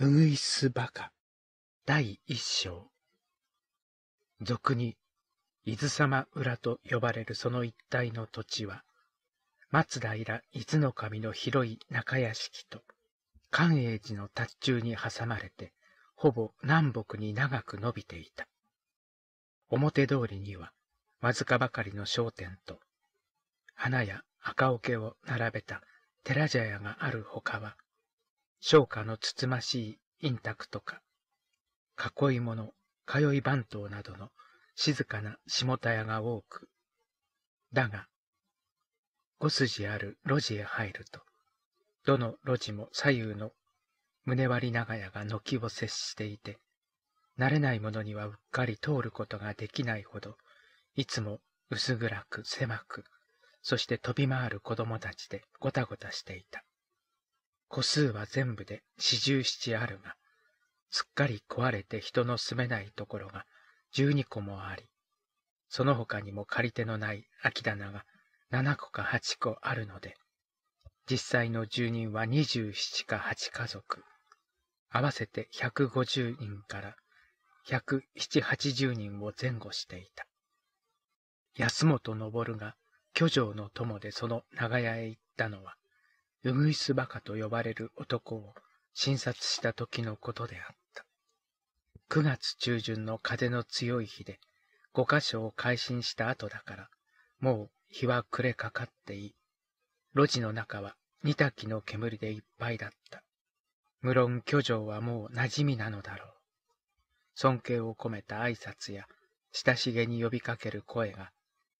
うぐいす第一章俗に伊豆様浦と呼ばれるその一帯の土地は松平伊豆の神の広い中屋敷と寛永寺の達中に挟まれてほぼ南北に長く伸びていた表通りにはわずかばかりの商店と花や赤桶を並べた寺茶屋があるほかは昇華のつつましいインタクとか、囲い物、通い番頭などの静かな下田屋が多く、だが、五筋ある路地へ入ると、どの路地も左右の胸割り長屋が軒を接していて、慣れないものにはうっかり通ることができないほど、いつも薄暗く狭く、そして飛び回る子供たちでごたごたしていた。個数は全部で四十七あるが、すっかり壊れて人の住めないところが十二個もあり、その他にも借り手のない空き棚が七個か八個あるので、実際の住人は二十七か八家族、合わせて百五十人から百七八十人を前後していた。安本昇が居城の友でその長屋へ行ったのは、ウグイスバカと呼ばれる男を診察した時のことであった。9月中旬の風の強い日で、5箇所を改心した後だから、もう日は暮れかかっていい。路地の中は2。滝の煙でいっぱいだった。無論居城はもう馴染みなのだろう。尊敬を込めた挨拶や、親しげに呼びかける声が、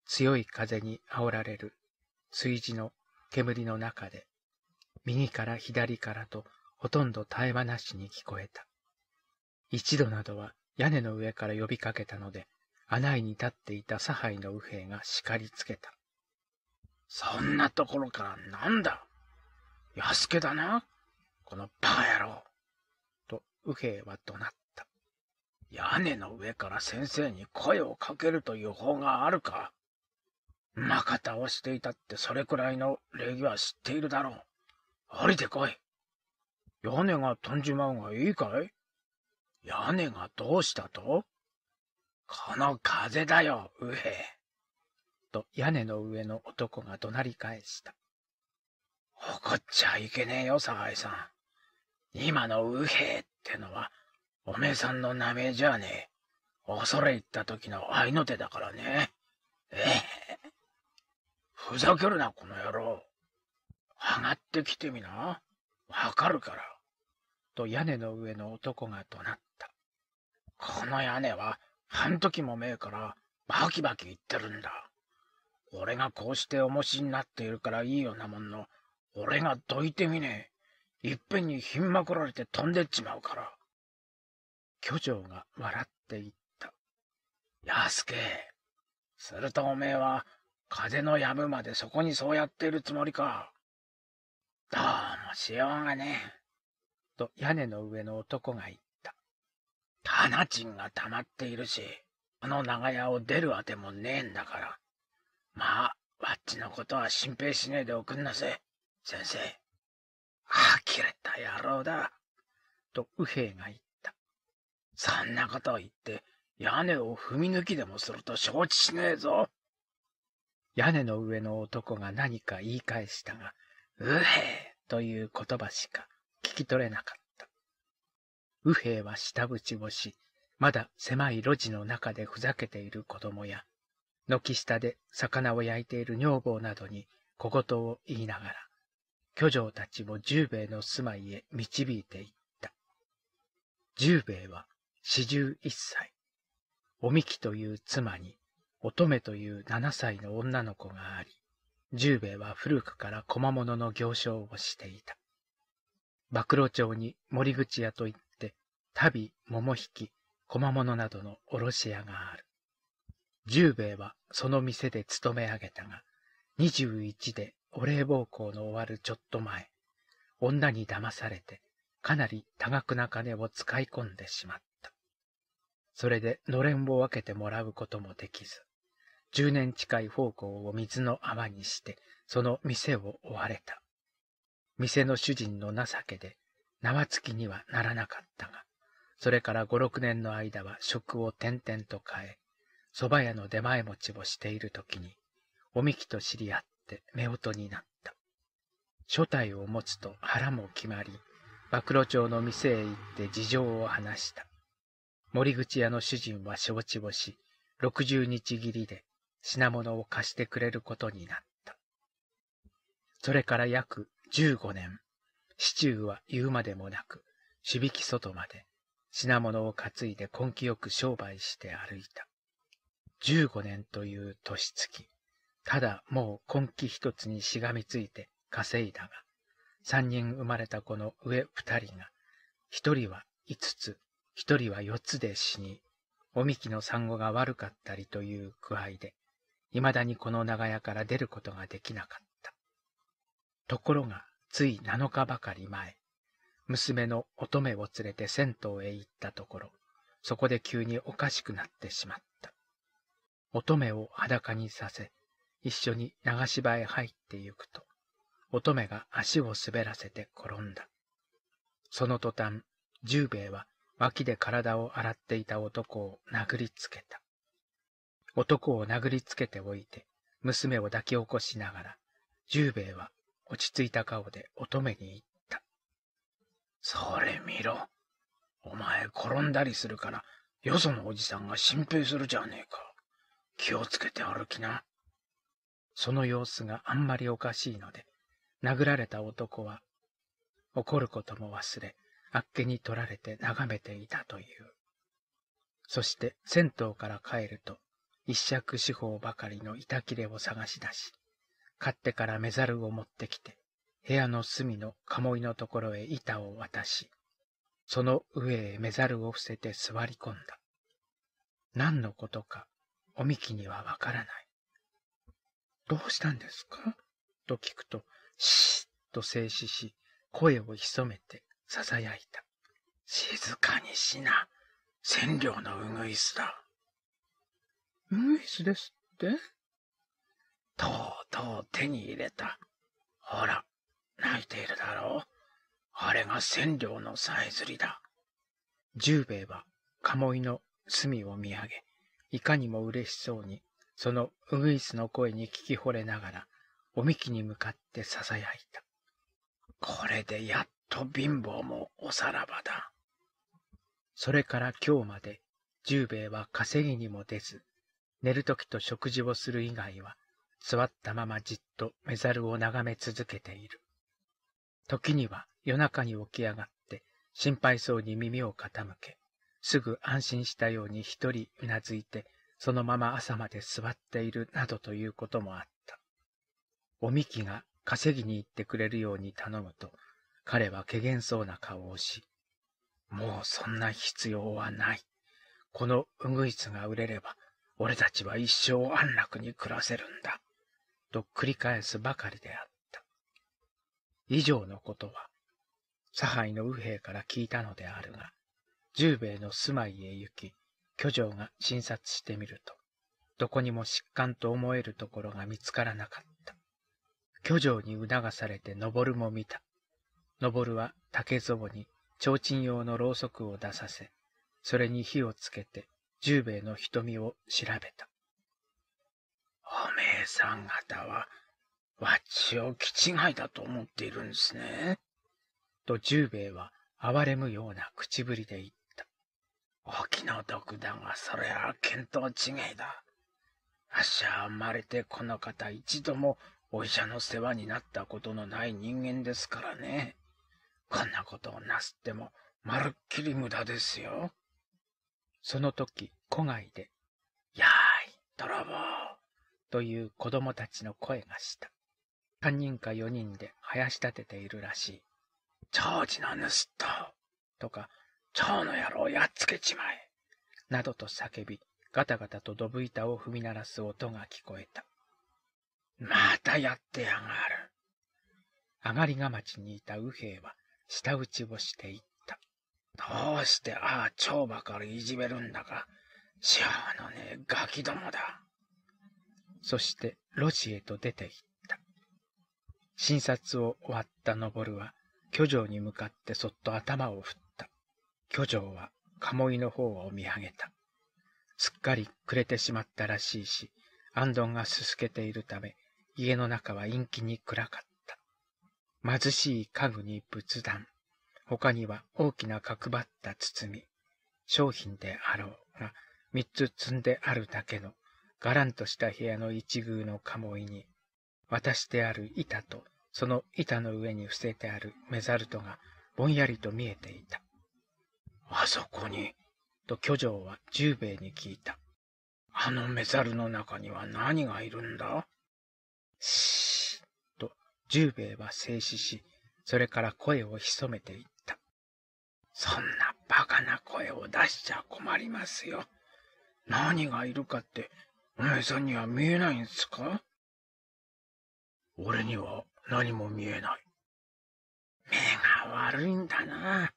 強い風に煽られる、炊事の煙の中で右から左からとほとんど絶え間なしに聞こえた。一度などは屋根の上から呼びかけたので、穴井に立っていた差配の右兵が叱りつけた。そんなところからなんだ安家だなこのバカ野郎と右兵は怒鳴った。屋根の上から先生に声をかけるという方があるかまかをしていたってそれくらいの礼儀は知っているだろう。降りてこい。屋根が飛んじまうがいいかい屋根がどうしたとこの風だよ、上。と屋根の上の男が怒鳴り返した。怒っちゃいけねえよ、沢井さん。今の右兵ってのは、おめえさんの名前じゃねえ。恐れ入った時の合いの手だからね。ええ。ふざけるな、この野郎。上がってきてみな。わかるから。と屋根の上の男が怒鳴った。この屋根は半時もめえからバキバキいってるんだ。俺がこうして重しになっているからいいようなもんの、俺がどいてみねえ。いっぺんにひんまくられて飛んでっちまうから。巨匠が笑っていった。すけ。するとおめえは、風のやむまでそこにそうやっているつもりか。どうもしようがねえ。と屋根の上の男が言った。たなチが溜まっているし、この長屋を出るあてもねえんだから。まあ、わっちのことは心配しねえでおくんなせ、先生。あきれた野郎だ。と右兵が言った。そんなことを言って、屋根を踏み抜きでもすると承知しねえぞ。屋根の上の男が何か言い返したが、うへという言葉しか聞き取れなかった。右兵は下淵をし、まだ狭い路地の中でふざけている子供や、軒下で魚を焼いている女房などに小言を言いながら、巨匠たちを十兵衛の住まいへ導いていった。十兵衛は四十一歳。おみきという妻に、乙女という七歳の女の子があり、十兵衛は古くから小間物の行商をしていた。幕露町に森口屋といって、足袋、桃引き、小間物などの卸屋がある。十兵衛はその店で勤め上げたが、21でお礼奉公の終わるちょっと前、女に騙されて、かなり多額な金を使い込んでしまった。それでのれんを分けてもらうこともできず、10年近い奉公を水の泡にして、その店を追われた。店の主人の情けで、縄付きにはならなかったが、それから5、6年の間は職を転々と変え、蕎麦屋の出前持ちをしている時に、おみきと知り合って夫婦になった。所帯を持つと腹も決まり、暴露町の店へ行って事情を話した。森口屋の主人は承知をし、60日切りで品物を貸してくれることになった。それから約15年、シチューは言うまでもなく、手引き外まで品物を担いで根気よく商売して歩いた。15年という年月。ただもう根気一つにしがみついて稼いだが、三人生まれた子の上二人が、一人は五つ、一人は四つで死に、おみきの産後が悪かったりという具合で、未だにこの長屋から出ることができなかった。ところが、つい7日ばかり前、娘の乙女を連れて銭湯へ行ったところ、そこで急におかしくなってしまった。乙女を裸にさせ、一緒に長芝へ入って行くと、乙女が足を滑らせて転んだ。その途端、十兵衛は脇で体を洗っていた男を殴りつけた。男を殴りつけておいて、娘を抱き起こしながら、十兵衛は落ち着いた顔で乙女に言った。それ見ろ。お前転んだりするから、よそのおじさんが心配するじゃねえか。気をつけて歩きな。その様子があんまりおかしいので、殴られた男は、怒ることも忘れ、あっけに取られて眺めていたという。そして、銭湯から帰ると、一尺四方ばかりの板切れを探し出し、勝ってから目ざるを持ってきて、部屋の隅の鴨居のところへ板を渡し、その上へ目ざるを伏せて座り込んだ。何のことか、おみきにはわからない。どうしたんですかと聞くと、しーっと静止し、声を潜めて囁いた。静かにしな。千両のうぐいすだ。ウイスですってとうとう手に入れた。ほら、泣いているだろう。あれが千両のさえずりだ。十兵衛は鴨居の隅を見上げ、いかにも嬉しそうに、そのウグイスの声に聞き惚れながら、おみきに向かって囁いた。これでやっと貧乏もおさらばだ。それから今日まで、十兵衛は稼ぎにも出ず、寝るときと食事をする以外は、座ったままじっとメザルを眺め続けている。時には夜中に起き上がって心配そうに耳を傾け、すぐ安心したように一人うなずいて、そのまま朝まで座っているなどということもあった。おみきが稼ぎに行ってくれるように頼むと、彼はけげんそうな顔をし、もうそんな必要はない。このうぐいすが売れれば、俺たちは一生安楽に暮らせるんだ、と繰り返すばかりであった。以上のことは、差配の右兵から聞いたのであるが、十兵衛の住まいへ行き、居城が診察してみると、どこにも疾患と思えるところが見つからなかった。居城に促されて登るも見た。登るは竹壺に提灯用のろうそくを出させ、それに火をつけて十兵衛の瞳を調べた。おめえさん方は、わっちを気違いだと思っているんですね。と十兵衛は哀れむような口ぶりで言った。お気の毒だが、それは見当違いだ。あっしは生まれてこの方一度もお医者の世話になったことのない人間ですからね。こんなことをなすってもまるっきり無駄ですよ。その時、戸外で、やーい、泥棒という子供たちの声がした。三人か四人で林立てているらしい。長寿の盗人とか、蝶の野郎やっつけちまえなどと叫び、ガタガタとドブ板を踏み鳴らす音が聞こえた。またやってやがる。上がりが町にいた右兵は、舌打ちをしていた。どうしてああ蝶ばかりいじめるんだか。しあ、うのねガキどもだ。そして路地へと出て行った。診察を終わった登は、巨城に向かってそっと頭を振った。巨城は鴨居の方を見上げた。すっかり暮れてしまったらしいし、安どんがすすけているため、家の中は陰気に暗かった。貧しい家具に仏壇、他には大きな角張った包み、商品であろうが三つ積んであるだけの、がらんとした部屋の一宮の鴨居に、渡してある板と、その板の上に伏せてあるメザルトが、ぼんやりと見えていた。あそこに、と巨匠は十兵衛に聞いた。あのメザルの中には何がいるんだしーと十兵衛は静止し、それから声を潜めていた。そんなバカな声を出しちゃ困りますよ。何がいるかって、お姉さんには見えないんすか俺には何も見えない。目が悪いんだな。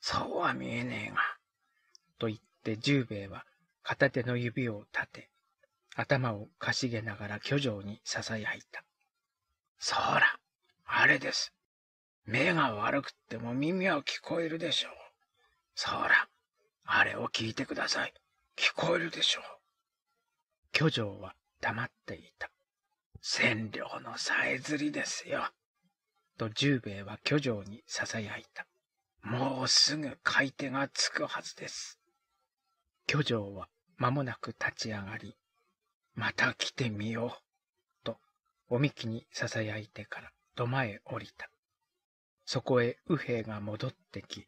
そうは見えねえが。と言って十兵衛は片手の指を立て、頭をかしげながら巨城に囁いた。そら、あれです。目が悪くっても耳は聞こえるでしょう。そら、あれを聞いてください。聞こえるでしょう。巨城は黙っていた。千両のさえずりですよ。と十兵衛は巨城に囁いた。もうすぐ買い手がつくはずです。巨城は間もなく立ち上がり、また来てみよう、とおみきに囁いてから土間へ降りた。そこへ右兵が戻ってき、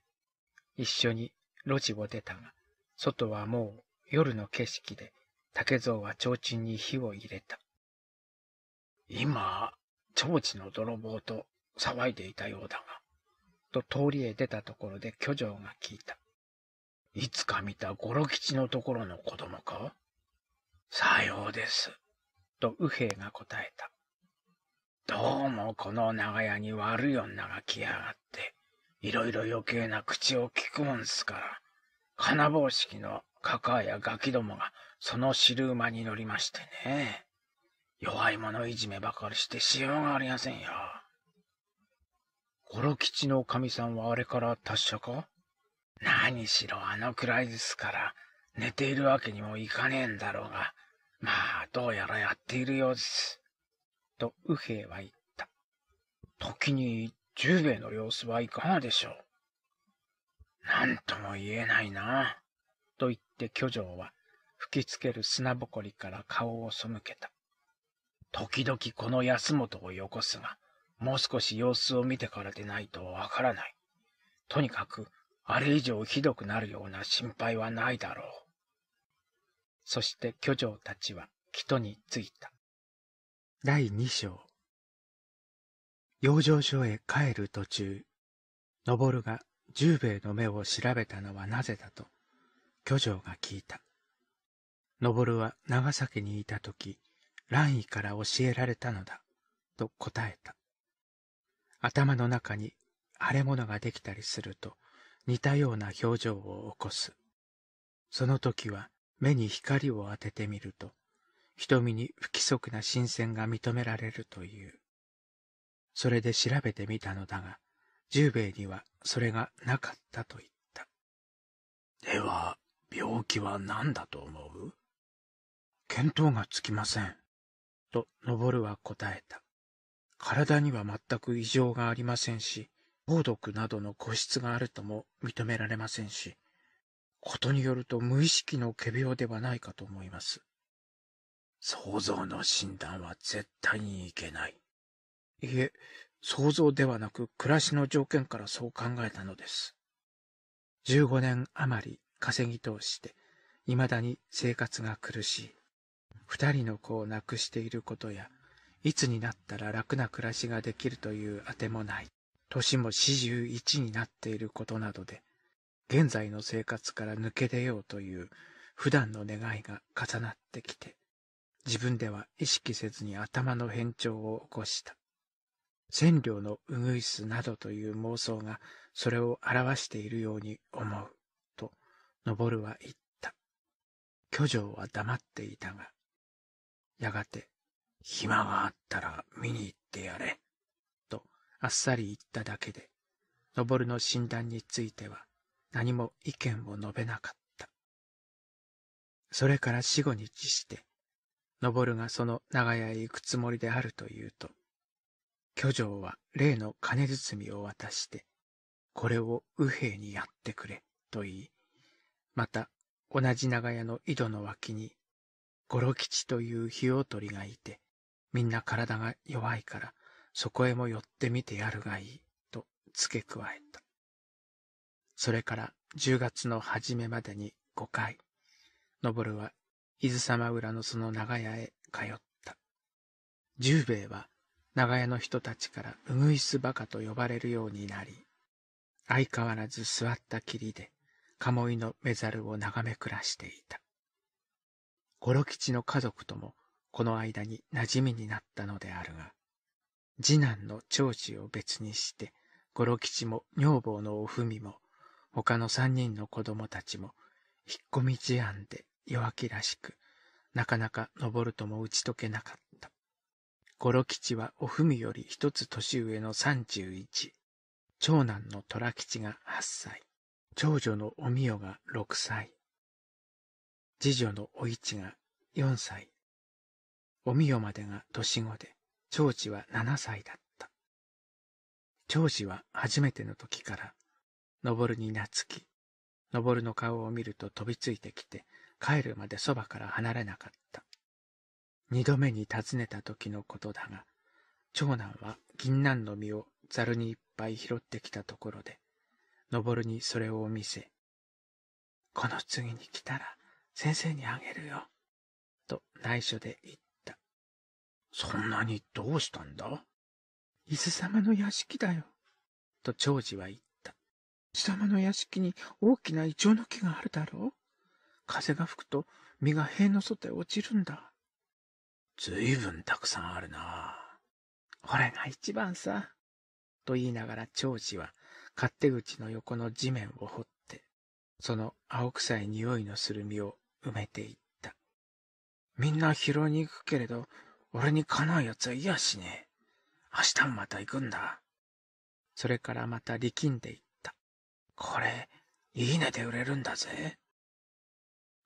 一緒に路地を出たが、外はもう夜の景色で、竹蔵は提灯に火を入れた。今、提灯の泥棒と騒いでいたようだが、と通りへ出たところで巨匠が聞いた。いつか見た五郎吉のところの子供かさようです。と右兵が答えた。どうもこの長屋に悪い女が来やがって、いろいろ余計な口を聞くもんすから、金棒式のカカアやガキどもがその汁馬に乗りましてね。弱い者いじめばかりしてしようがありませんよ。ゴロ吉のおかみさんはあれから達者か何しろあのくらいですから、寝ているわけにもいかねえんだろうが、まあ、どうやらやっているようです。と、右兵は言った。時に十兵衛の様子はいかがでしょう。なんとも言えないな。と言って巨匠は吹きつける砂ぼこりから顔を背けた。時々この安本をよこすが、もう少し様子を見てからでないとわからない。とにかく、あれ以上ひどくなるような心配はないだろう。そして巨匠たちは、木戸に着いた。第二章。養生所へ帰る途中、昇るが十兵衛の目を調べたのはなぜだと、巨匠が聞いた。昇るは長崎にいた時、蘭位から教えられたのだ、と答えた。頭の中に腫れ物ができたりすると、似たような表情を起こす。その時は目に光を当ててみると、瞳に不規則な新鮮が認められるという。それで調べてみたのだが、十兵衛にはそれがなかったと言った。では、病気は何だと思う見当がつきません。と、登は答えた。体には全く異常がありませんし、暴毒などの個室があるとも認められませんし、ことによると無意識の仮病ではないかと思います。想像の診断は絶対にいけない。いえ、想像ではなく暮らしの条件からそう考えたのです。15年余り稼ぎ通して、未だに生活が苦しい。二人の子を亡くしていることや、いつになったら楽な暮らしができるというあてもない、年も四十一になっていることなどで、現在の生活から抜け出ようという普段の願いが重なってきて、自分では意識せずに頭の変調を起こした。千両のうぐいすなどという妄想がそれを表しているように思う、と、登るは言った。巨匠は黙っていたが、やがて、暇があったら見に行ってやれ、と、あっさり言っただけで、登の診断については何も意見を述べなかった。それから死後にして、登がその長屋へ行くつもりであるというと、巨匠は例の金包みを渡して、これを右兵にやってくれ、と言い、また、同じ長屋の井戸の脇に、五郎吉という火をりがいて、みんな体が弱いから、そこへも寄ってみてやるがいい、と付け加えた。それから10月の初めまでに5回、登は伊豆様浦のその長屋へ通った。十兵衛は長屋の人たちからうぐいすバカと呼ばれるようになり、相変わらず座ったきりで、鴨居の目猿を眺め暮らしていた。五六吉の家族ともこの間に馴染みになったのであるが、次男の長子を別にして、五六吉も女房のおふみも、他の三人の子供たちも、引っ込み思案で弱気らしく、なかなか登るとも打ち解けなかった。五郎吉はおふみより一つ年上の三十一。長男の虎吉が八歳。長女のおみよが六歳。次女のお市が四歳。おみよまでが年子で、長子は七歳だった。長子は初めての時から、登るに懐き、登るの顔を見ると飛びついてきて、帰るまでそばから離れなかった。二度目に訪ねた時のことだが、長男は銀杏の実をざるにいっぱい拾ってきたところで、登にそれを見せ、この次に来たら先生にあげるよ、と内緒で言った。そんなにどうしたんだ伊豆様の屋敷だよ、と長次は言った。貴様の屋敷に大きなイチョウの木があるだろう風が吹くと実が塀の外へ落ちるんだ。ずいぶんたくさんあるな。これが一番さ。と言いながら長次は勝手口の横の地面を掘って、その青臭い匂いのする実を埋めていった。みんな拾いに行くけれど、俺にかなう奴はいやしねえ。明日もまた行くんだ。それからまた力んでいった。これ、いいねで売れるんだぜ。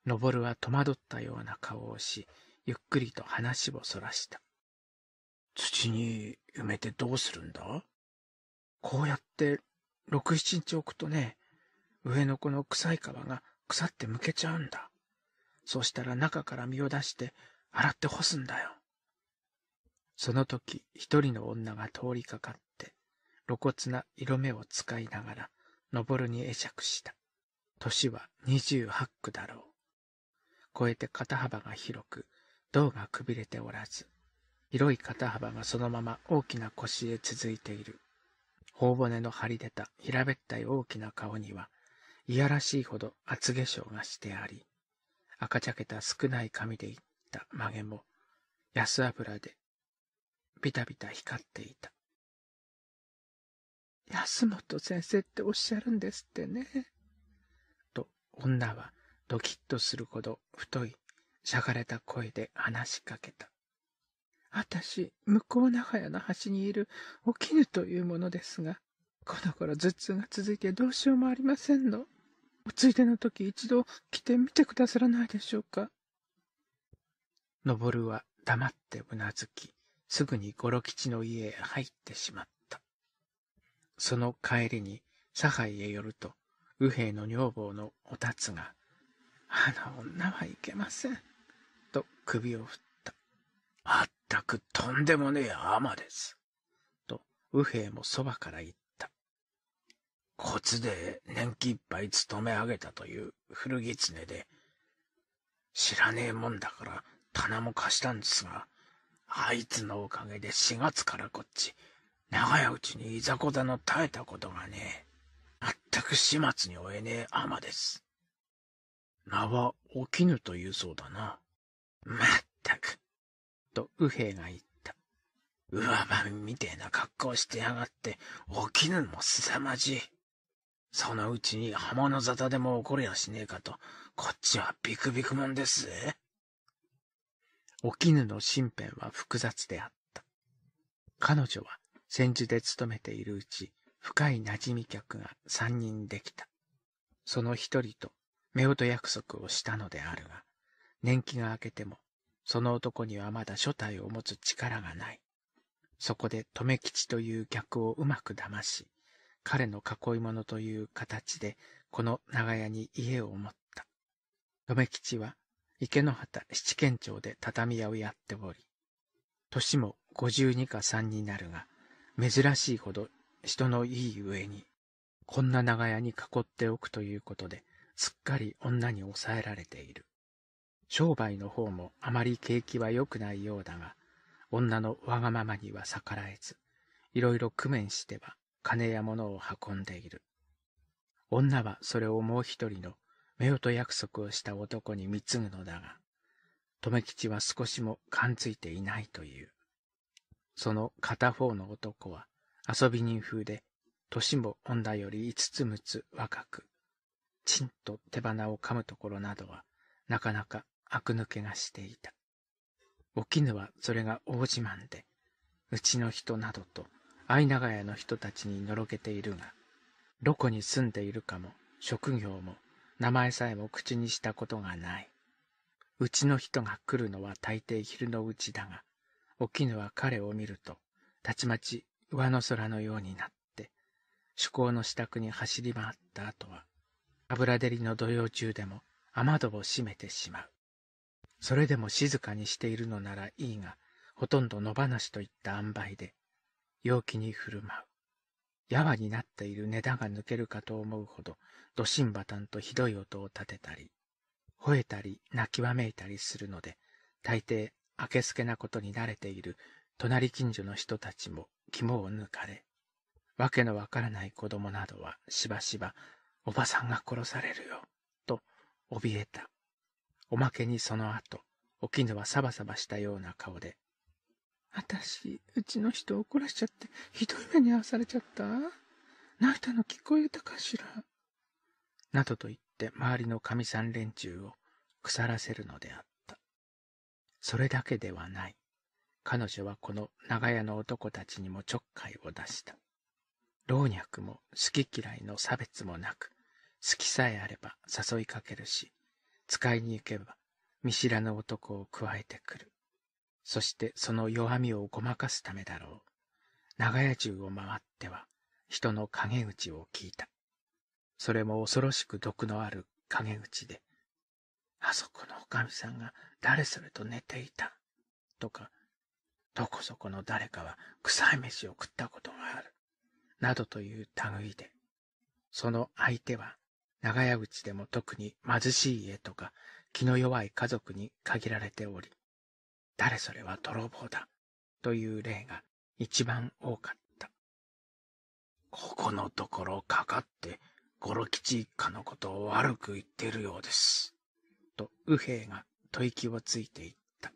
登るは戸惑ったような顔をし、ゆっくりと話をそらした。土に埋めてどうするんだこうやって六七日置くとね、上のこの臭い皮が腐ってむけちゃうんだ。そうしたら中から身を出して洗って干すんだよ。その時、一人の女が通りかかって、露骨な色目を使いながら、登るに会釈した。年は二十八区だろう。超えて肩幅が広く、胴がくびれておらず、広い肩幅がそのまま大きな腰へ続いている。頬骨の張り出た平べったい大きな顔には、いやらしいほど厚化粧がしてあり、赤茶けた少ない髪でいった曲げも、安油で、ビタビタ光っていた。安本先生っておっしゃるんですってね。と、女はドキッとするほど太いしゃがれた声で話しかけた。私、向こう長屋の端にいるお絹というものですが、この頃頭痛が続いてどうしようもありませんの。おついでの時一度来てみてくださらないでしょうか。のぼるは黙ってうなずき、すぐに五郎吉の家へ入ってしまった。その帰りに、差配へ寄ると、右兵の女房のおたつが、あの女はいけません。首を振った。まったくとんでもねえ天です。と、右兵もそばから言った。コツで年季いっぱい勤め上げたという古狐で、知らねえもんだから棚も貸したんですが、あいつのおかげで4月からこっち、長いうちにいざこざの耐えたことがねえ、全く始末に負えねえ天です。名は起きぬというそうだな。まったく、と右兵が言った。上まみみてえな格好してやがって、起きぬのも凄まじい。そのうちに刃物沙汰でも起こりやしねえかと、こっちはビクビクもんですぜ。お絹の身辺は複雑であった。彼女は戦時で勤めているうち、深い馴染み客が三人できた。その一人と、夫婦約束をしたのであるが、年季が明けても、その男にはまだ所帯を持つ力がない。そこで留吉という客をうまく騙し、彼の囲い物という形で、この長屋に家を持った。留吉は、池の畑七軒町で畳屋をやっており、年も五十二か三になるが、珍しいほど人のいい上に、こんな長屋に囲っておくということで、すっかり女に抑えられている。商売の方もあまり景気は良くないようだが、女のわがままには逆らえず、いろいろ工面しては金や物を運んでいる。女はそれをもう一人の夫婦約束をした男に貢ぐのだが、留吉は少しも勘づいていないという。その片方の男は遊び人風で、年も女より五つ六つ若く、ちんと手花を噛むところなどは、なかなか悪抜けがしていた。お絹はそれが大自慢で、うちの人などと相長屋の人たちにのろけているが、どこに住んでいるかも、職業も、名前さえも口にしたことがない。うちの人が来るのは大抵昼のうちだが、お絹は彼を見ると、たちまち上の空のようになって、趣向の支度に走り回った後は、油照りの土曜中でも雨戸を閉めてしまう。それでも静かにしているのならいいが、ほとんど野放しといった塩梅で、陽気に振る舞う。やわになっている根だが抜けるかと思うほど、ドシンバタンとひどい音を立てたり、吠えたり泣きわめいたりするので、大抵、明けすけなことに慣れている隣近所の人たちも肝を抜かれ、わけのわからない子供などはしばしば、おばさんが殺されるよ、と怯えたおまけにその後、お絹はサバサバしたような顔で、私、うちの人を怒らしちゃって、ひどい目に遭わされちゃった泣いたの聞こえたかしらなどと言って周りのかみさん連中を腐らせるのであった。それだけではない。彼女はこの長屋の男たちにもちょっかいを出した。老若も好き嫌いの差別もなく、好きさえあれば誘いかけるし、使いに行けば、見知らぬ男を加えてくる。そしてその弱みをごまかすためだろう。長屋中を回っては、人の陰口を聞いた。それも恐ろしく毒のある陰口で、あそこのおかみさんが誰それと寝ていた、とか、どこそこの誰かは臭い飯を食ったことがある、などという類で、その相手は長屋口でも特に貧しい家とか気の弱い家族に限られており、誰それは泥棒だという例が一番多かった。ここのところかかって五郎吉一家のことを悪く言ってるようです。と右兵が吐息をついていった。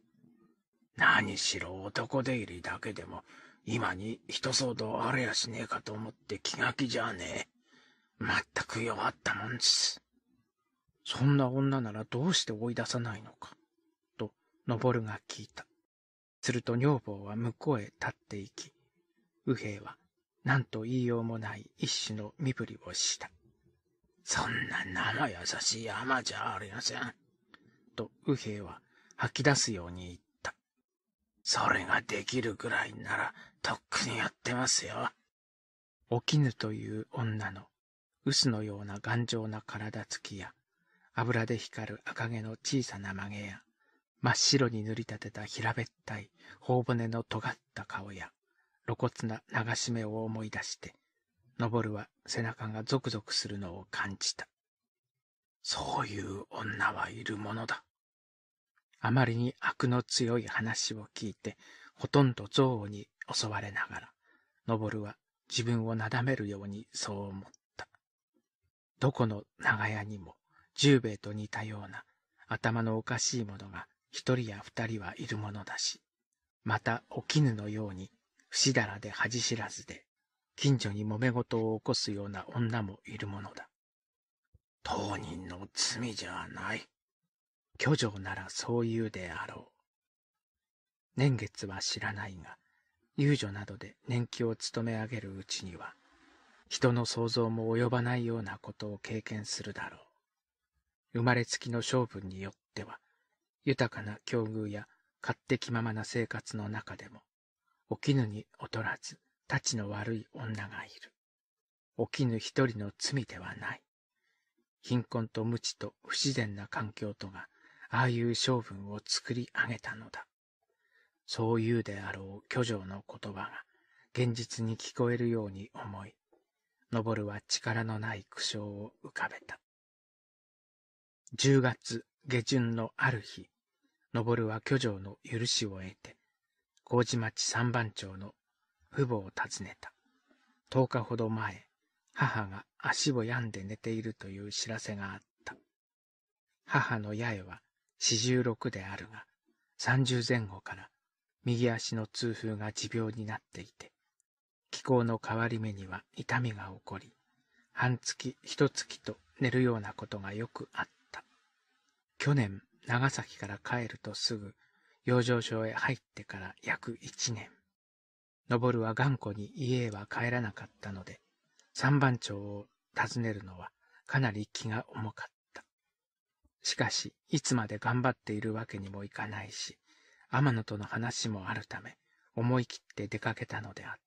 何しろ男出入りだけでも今に一騒動あれやしねえかと思って気が気じゃねえ。まったく弱ったもんです。そんな女ならどうして追い出さないのか、と、のぼるが聞いた。すると女房は向こうへ立っていき、右兵衛は、何と言いようもない一種の身振りをした。そんな生優しい甘じゃありません。と、右兵衛は吐き出すように言った。それができるぐらいなら、とっくにやってますよ。おぬという女の臼のような頑丈な体つきや、油で光る赤毛の小さな曲げや、真っ白に塗り立てた平べったい頬骨の尖った顔や、露骨な流し目を思い出して、登るは背中がゾクゾクするのを感じた。そういう女はいるものだ。あまりに悪の強い話を聞いて、ほとんど憎悪に襲われながら、登るは自分をなだめるようにそう思った。どこの長屋にも十兵衛と似たような頭のおかしいものが一人や二人はいるものだし、またお絹のように不死だらで恥知らずで、近所に揉め事を起こすような女もいるものだ。当人の罪じゃない。巨城ならそう言うであろう。年月は知らないが、遊女などで年季を務め上げるうちには、人の想像も及ばないようなことを経験するだろう。生まれつきの性分によっては、豊かな境遇や勝手気ままな生活の中でも、起きぬに劣らず、たちの悪い女がいる。起きぬ一人の罪ではない。貧困と無知と不自然な環境とが、ああいう性分を作り上げたのだ。そういうであろう巨匠の言葉が、現実に聞こえるように思い、昇は力のない苦笑を浮かべた。10月下旬のある日、登は居城の許しを得て、麹町三番町の父母を訪ねた。10日ほど前、母が足を病んで寝ているという知らせがあった。母の八重は四十六であるが、三十前後から右足の痛風が持病になっていて、気候の変わり目には痛みが起こり、半月、一月と寝るようなことがよくあった。去年、長崎から帰るとすぐ、養生所へ入ってから約一年。登るは頑固に家へは帰らなかったので、三番町を訪ねるのはかなり気が重かった。しかし、いつまで頑張っているわけにもいかないし、天野との話もあるため、思い切って出かけたのであった。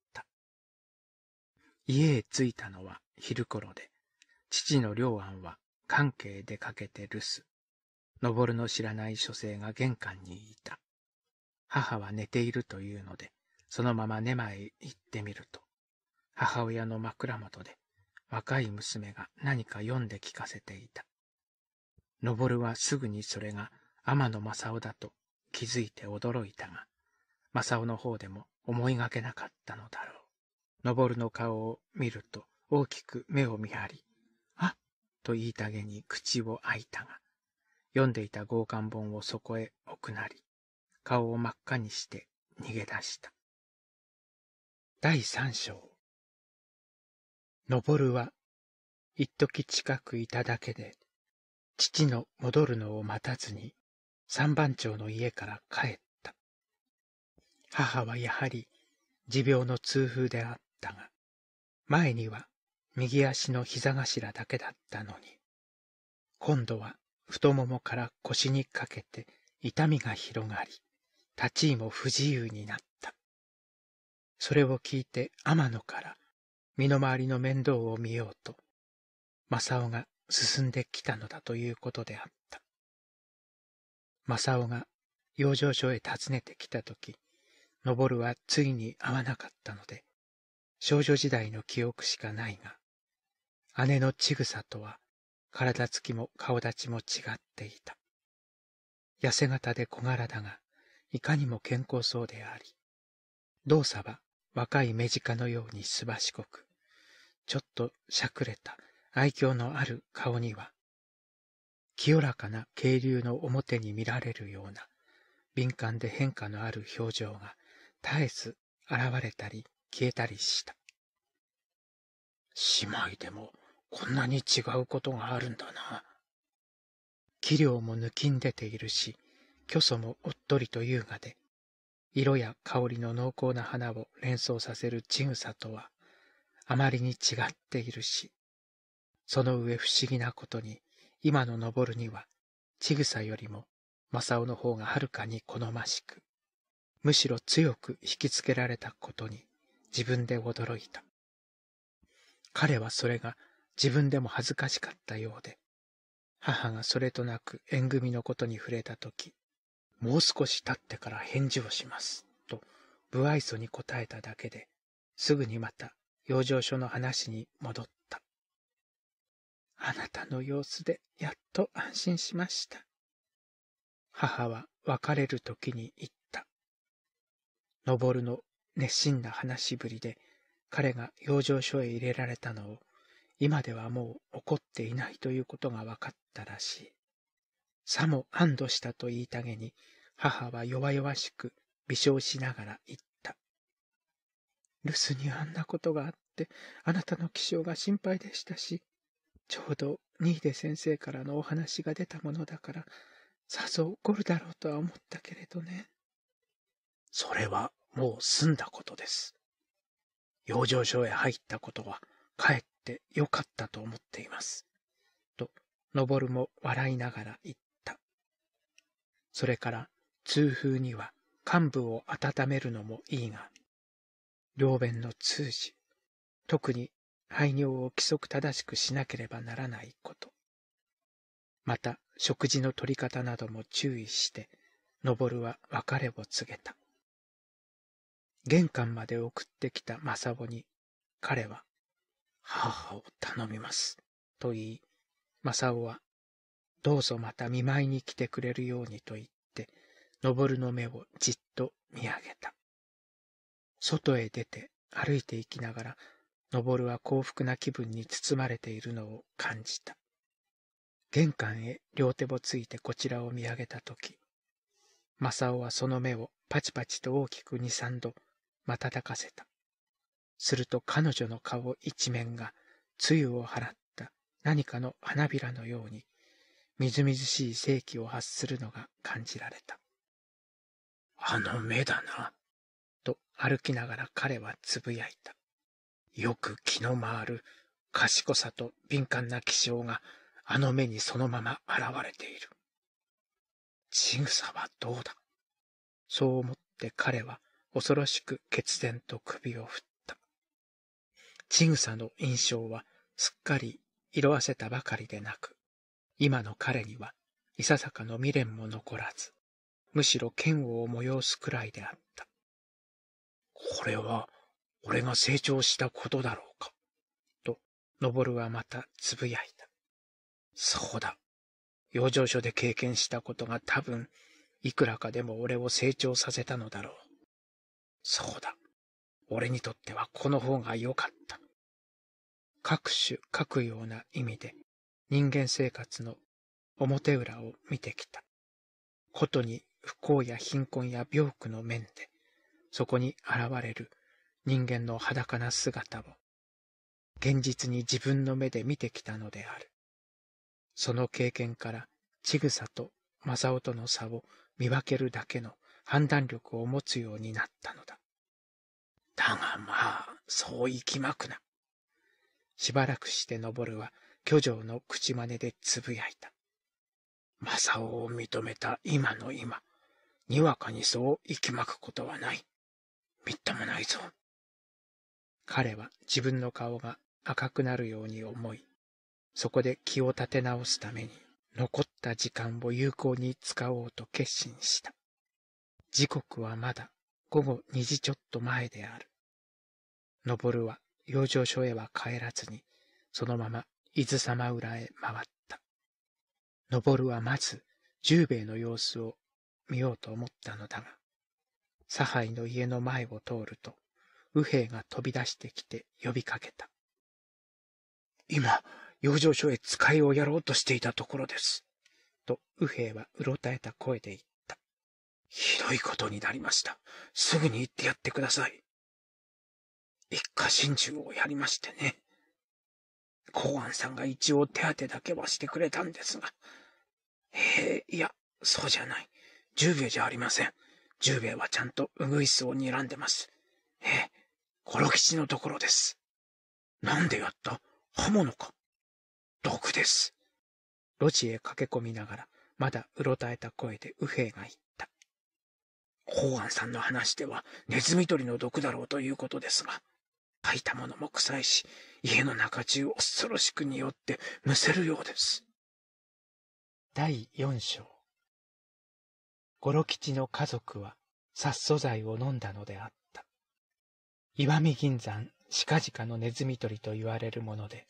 家へ着いたのは昼頃で、父の良安は関係でかけて留守。登の知らない書生が玄関にいた。母は寝ているというので、そのまま寝間へ行ってみると、母親の枕元で若い娘が何か読んで聞かせていた。登はすぐにそれが天野正雄だと気づいて驚いたが、正雄の方でも思いがけなかったのだろう。登の顔を見ると大きく目を見張り、あと言いたげに口を開いたが、読んでいた合間本をそこへ置くなり、顔を真っ赤にして逃げ出した。第三章。登るは、一時近くいただけで、父の戻るのを待たずに、三番町の家から帰った。母はやはり、持病の痛風であった。ったが、前には右足の膝頭だけだったのに、今度は太ももから腰にかけて痛みが広がり、立ち位も不自由になった。それを聞いて天野から身の回りの面倒を見ようと、正雄が進んできたのだということであった。正雄が養生所へ訪ねてきたとき、登るはついに会わなかったので、少女時代の記憶しかないが、姉のちぐさとは体つきも顔立ちも違っていた。痩せ型で小柄だが、いかにも健康そうであり、動作は若い目近のようにすばしこく、ちょっとしゃくれた愛嬌のある顔には、清らかな渓流の表に見られるような、敏感で変化のある表情が絶えず現れたり消えたりした。姉妹でもこんなに違うことがあるんだな。器量も抜きん出ているし、虚祖もおっとりと優雅で、色や香りの濃厚な花を連想させるちぐさとは、あまりに違っているし、その上不思議なことに、今の登るには、ちぐさよりも、正雄の方がはるかに好ましく、むしろ強く引きつけられたことに、自分で驚いた。彼はそれが自分でも恥ずかしかったようで、母がそれとなく縁組のことに触れたとき、もう少し経ってから返事をします、と不愛想に答えただけで、すぐにまた養生所の話に戻った。あなたの様子でやっと安心しました。母は別れる時に言った。登るの熱心な話しぶりで彼が養生所へ入れられたのを今ではもう怒っていないということが分かったらしい。さも安堵したと言いたげに母は弱々しく微笑しながら言った。留守にあんなことがあってあなたの気性が心配でしたし、ちょうど新出先生からのお話が出たものだから、さぞ怒るだろうとは思ったけれどね。それはもう済んだことです。養生所へ入ったことは、かえってよかったと思っています。と、登も笑いながら言った。それから、痛風には患部を温めるのもいいが、両弁の通じ、特に排尿を規則正しくしなければならないこと。また、食事の取り方なども注意して、登は別れを告げた。玄関まで送ってきた政雄に、彼は、母を頼みます。と言い、政男は、どうぞまた見舞いに来てくれるようにと言って、登の目をじっと見上げた。外へ出て歩いていきながら、登は幸福な気分に包まれているのを感じた。玄関へ両手をついてこちらを見上げたとき、正雄はその目をパチパチと大きく二三度瞬かせた。すると彼女の顔一面が、露を払った何かの花びらのように、みずみずしい生気を発するのが感じられた。あの目だな、と歩きながら彼はつぶやいた。よく気の回る賢さと敏感な気性があの目にそのまま現れている。ちぐさはどうだそう思って彼は恐ろしく決然と首を振った。ちぐさの印象はすっかり色あせたばかりでなく、今の彼にはいささかの未練も残らず、むしろ嫌悪を催すくらいであった。これは、俺が成長したことだろうか。と、登はまたつぶやいた。そうだ。養生所で経験したことが多分、いくらかでも俺を成長させたのだろう。そうだ。俺にとってはこの方が良かった。各種各ような意味で人間生活の表裏を見てきた。ことに不幸や貧困や病苦の面で、そこに現れる人間の裸な姿を、現実に自分の目で見てきたのである。その経験から、ちぐさと正雄との差を見分けるだけの判断力を持つようになったのだ。だがまあ、そう行きまくな。しばらくして登るは、巨匠の口真似でつぶやいた。正雄を認めた今の今、にわかにそういきまくことはない。みっともないぞ。彼は自分の顔が赤くなるように思い、そこで気を立て直すために、残った時間を有効に使おうと決心した。時刻はまだ午後2時ちょっと前である。登るは養生所へは帰らずに、そのまま伊豆様裏へ回った。登るはまず十兵衛の様子を見ようと思ったのだが、左配の家の前を通ると、右兵衛が飛び出してきて呼びかけた。今、養生所へ使いをやろうとしていたところです。と、右兵衛はうろたえた声で言った。ひどいことになりました。すぐに行ってやってください。一家心中をやりましてね。公安さんが一応手当てだけはしてくれたんですが。えー、いや、そうじゃない。十兵衛じゃありません。十兵衛はちゃんとウグイスを睨んでます。ええー、コロ吉のところです。なんでやった刃物か。毒です。路地へ駆け込みながら、まだうろたえた声で右兵が言っ法安さんの話ではネズミ捕りの毒だろうということですが、書いたものも臭いし、家の中中恐ろしく匂ってむせるようです。第4章ゴロ吉の家族は殺素剤を飲んだのであった。石見銀山近々のネズミ捕りと言われるもので、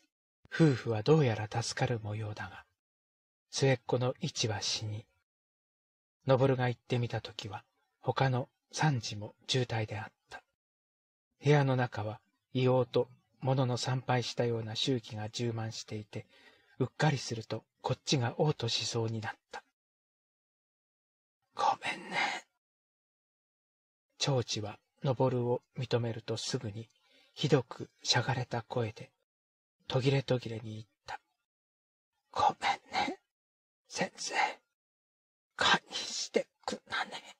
夫婦はどうやら助かる模様だが、末っ子の位置は死に、昇が行ってみた時は、他の3時も渋滞であった。部屋の中は硫黄と物の参拝したような周期が充満していて、うっかりするとこっちが嘔吐しそうになった。ごめんね。長治は登るを認めるとすぐに、ひどくしゃがれた声で、途切れ途切れに言った。ごめんね、先生。堪忍してくんなね。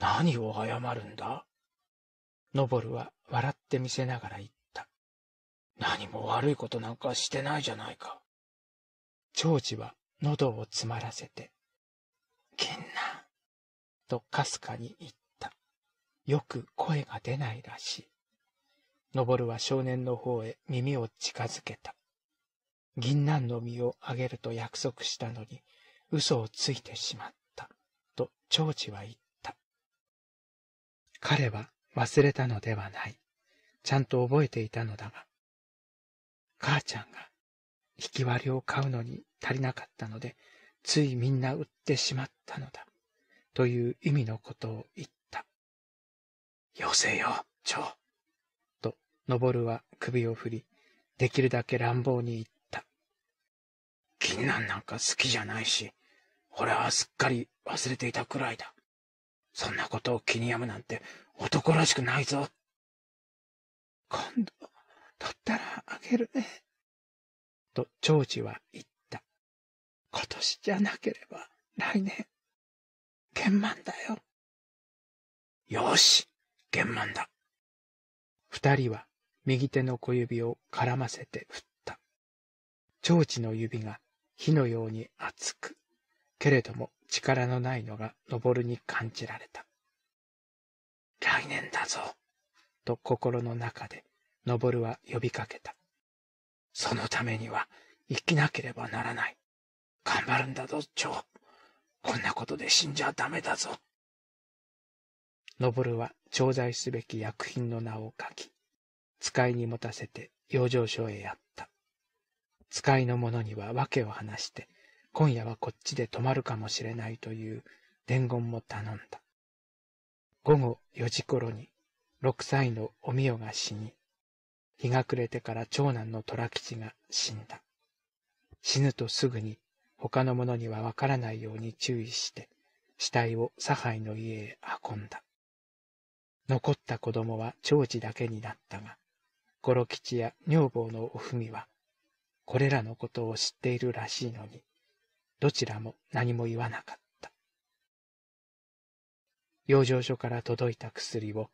何を謝るんだノボルは笑ってみせながら言った。何も悪いことなんかしてないじゃないか。長治は喉を詰まらせて、けんな、とかすかに言った。よく声が出ないらしい。登は少年の方へ耳を近づけた。銀杏の実をあげると約束したのに、嘘をついてしまった、と長治は言った。彼は忘れたのではない。ちゃんと覚えていたのだが、母ちゃんが引き割りを買うのに足りなかったので、ついみんな売ってしまったのだ。という意味のことを言った。よせよ、蝶。と、登は首を振り、できるだけ乱暴に言った。銀杏なんか好きじゃないし、俺はすっかり忘れていたくらいだ。そんなことを気に病むなんて男らしくないぞ。今度、取ったらあげるね。と、長次は言った。今年じゃなければ、来年、玄満だよ。よし、玄満だ。二人は、右手の小指を絡ませて振った。長次の指が火のように熱くけれども力のないのが登るに感じられた。来年だぞ、と心の中で登は呼びかけた。そのためには生きなければならない。頑張るんだぞ、蝶。こんなことで死んじゃダメだぞ。登は調剤すべき薬品の名を書き、使いに持たせて養生所へやった。使いの者には訳を話して、今夜はこっちで泊まるかもしれないという伝言も頼んだ。午後4時頃に、6歳のおみよが死に、日が暮れてから長男の虎吉が死んだ。死ぬとすぐに他の者にはわからないように注意して、死体を差配の家へ運んだ。残った子供は長子だけになったが、五郎吉や女房のおふみは、これらのことを知っているらしいのに、どちらも何も言わなかった。養生所から届いた薬を、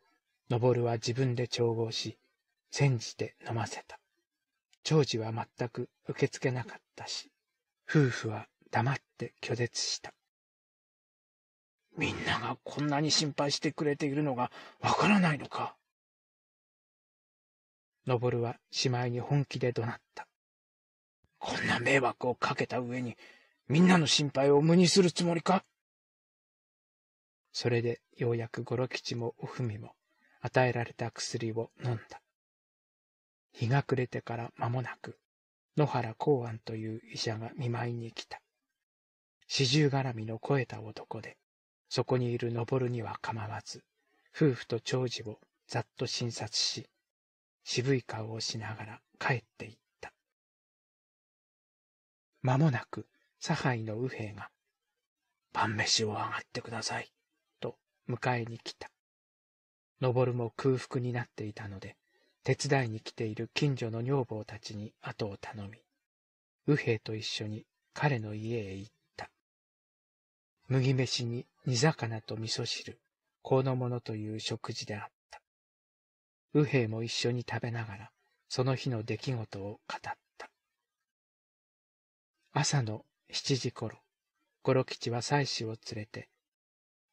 登は自分で調合し、煎じて飲ませた。長次は全く受け付けなかったし、夫婦は黙って拒絶した。みんながこんなに心配してくれているのがわからないのか。登はしまいに本気で怒鳴った。こんな迷惑をかけた上に、みんなの心配を無にするつもりかそれでようやく五郎吉もおふみも与えられた薬を飲んだ。日が暮れてから間もなく、野原公安という医者が見舞いに来た。四十絡みの肥えた男で、そこにいる登には構わず、夫婦と長寿をざっと診察し、渋い顔をしながら帰っていった。間もなく、差配の右兵が、晩飯をあがってください、と迎えに来た。登も空腹になっていたので、手伝いに来ている近所の女房たちに後を頼み、右兵と一緒に彼の家へ行った。麦飯に煮魚と味噌汁、このものという食事であった。右兵も一緒に食べながら、その日の出来事を語った。朝の7時頃、五郎吉は妻子を連れて、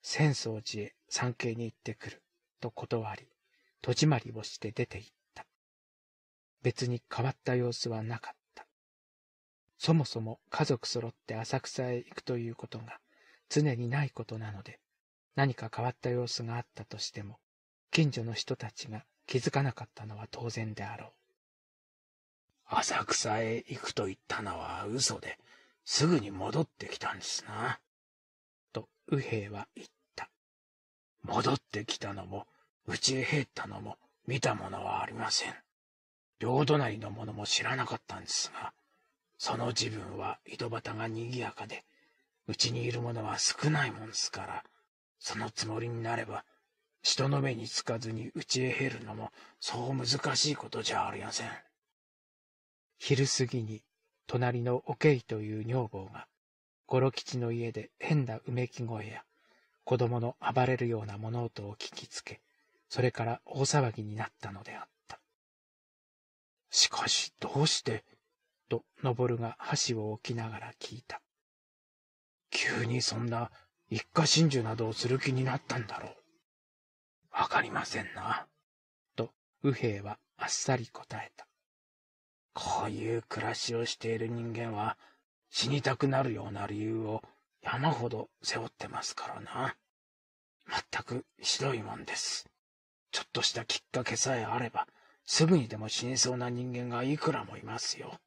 浅草寺へ参詣に行ってくる、と断り、戸締まりをして出て行った。別に変わった様子はなかった。そもそも家族揃って浅草へ行くということが常にないことなので、何か変わった様子があったとしても、近所の人たちが気づかなかったのは当然であろう。浅草へ行くと言ったのは嘘で、すぐに戻ってきたんですな。と、右兵は言った。戻ってきたのも、うちへ入ったのも、見たものはありません。両隣のものも知らなかったんですが、その自分は井戸端が賑やかで、うちにいるものは少ないもんですから、そのつもりになれば、人の目につかずにうちへ減るのも、そう難しいことじゃありません。昼過ぎに隣のおけいという女房が、五郎吉の家で変なうめき声や、子供の暴れるような物音を聞きつけ、それから大騒ぎになったのであった。しかしどうして、と、登が箸を置きながら聞いた。急にそんな一家心中などをする気になったんだろう。わかりませんな。と、右兵はあっさり答えた。こういう暮らしをしている人間は、死にたくなるような理由を山ほど背負ってますからな。まったくひどいもんです。ちょっとしたきっかけさえあれば、すぐにでも死にそうな人間がいくらもいますよ。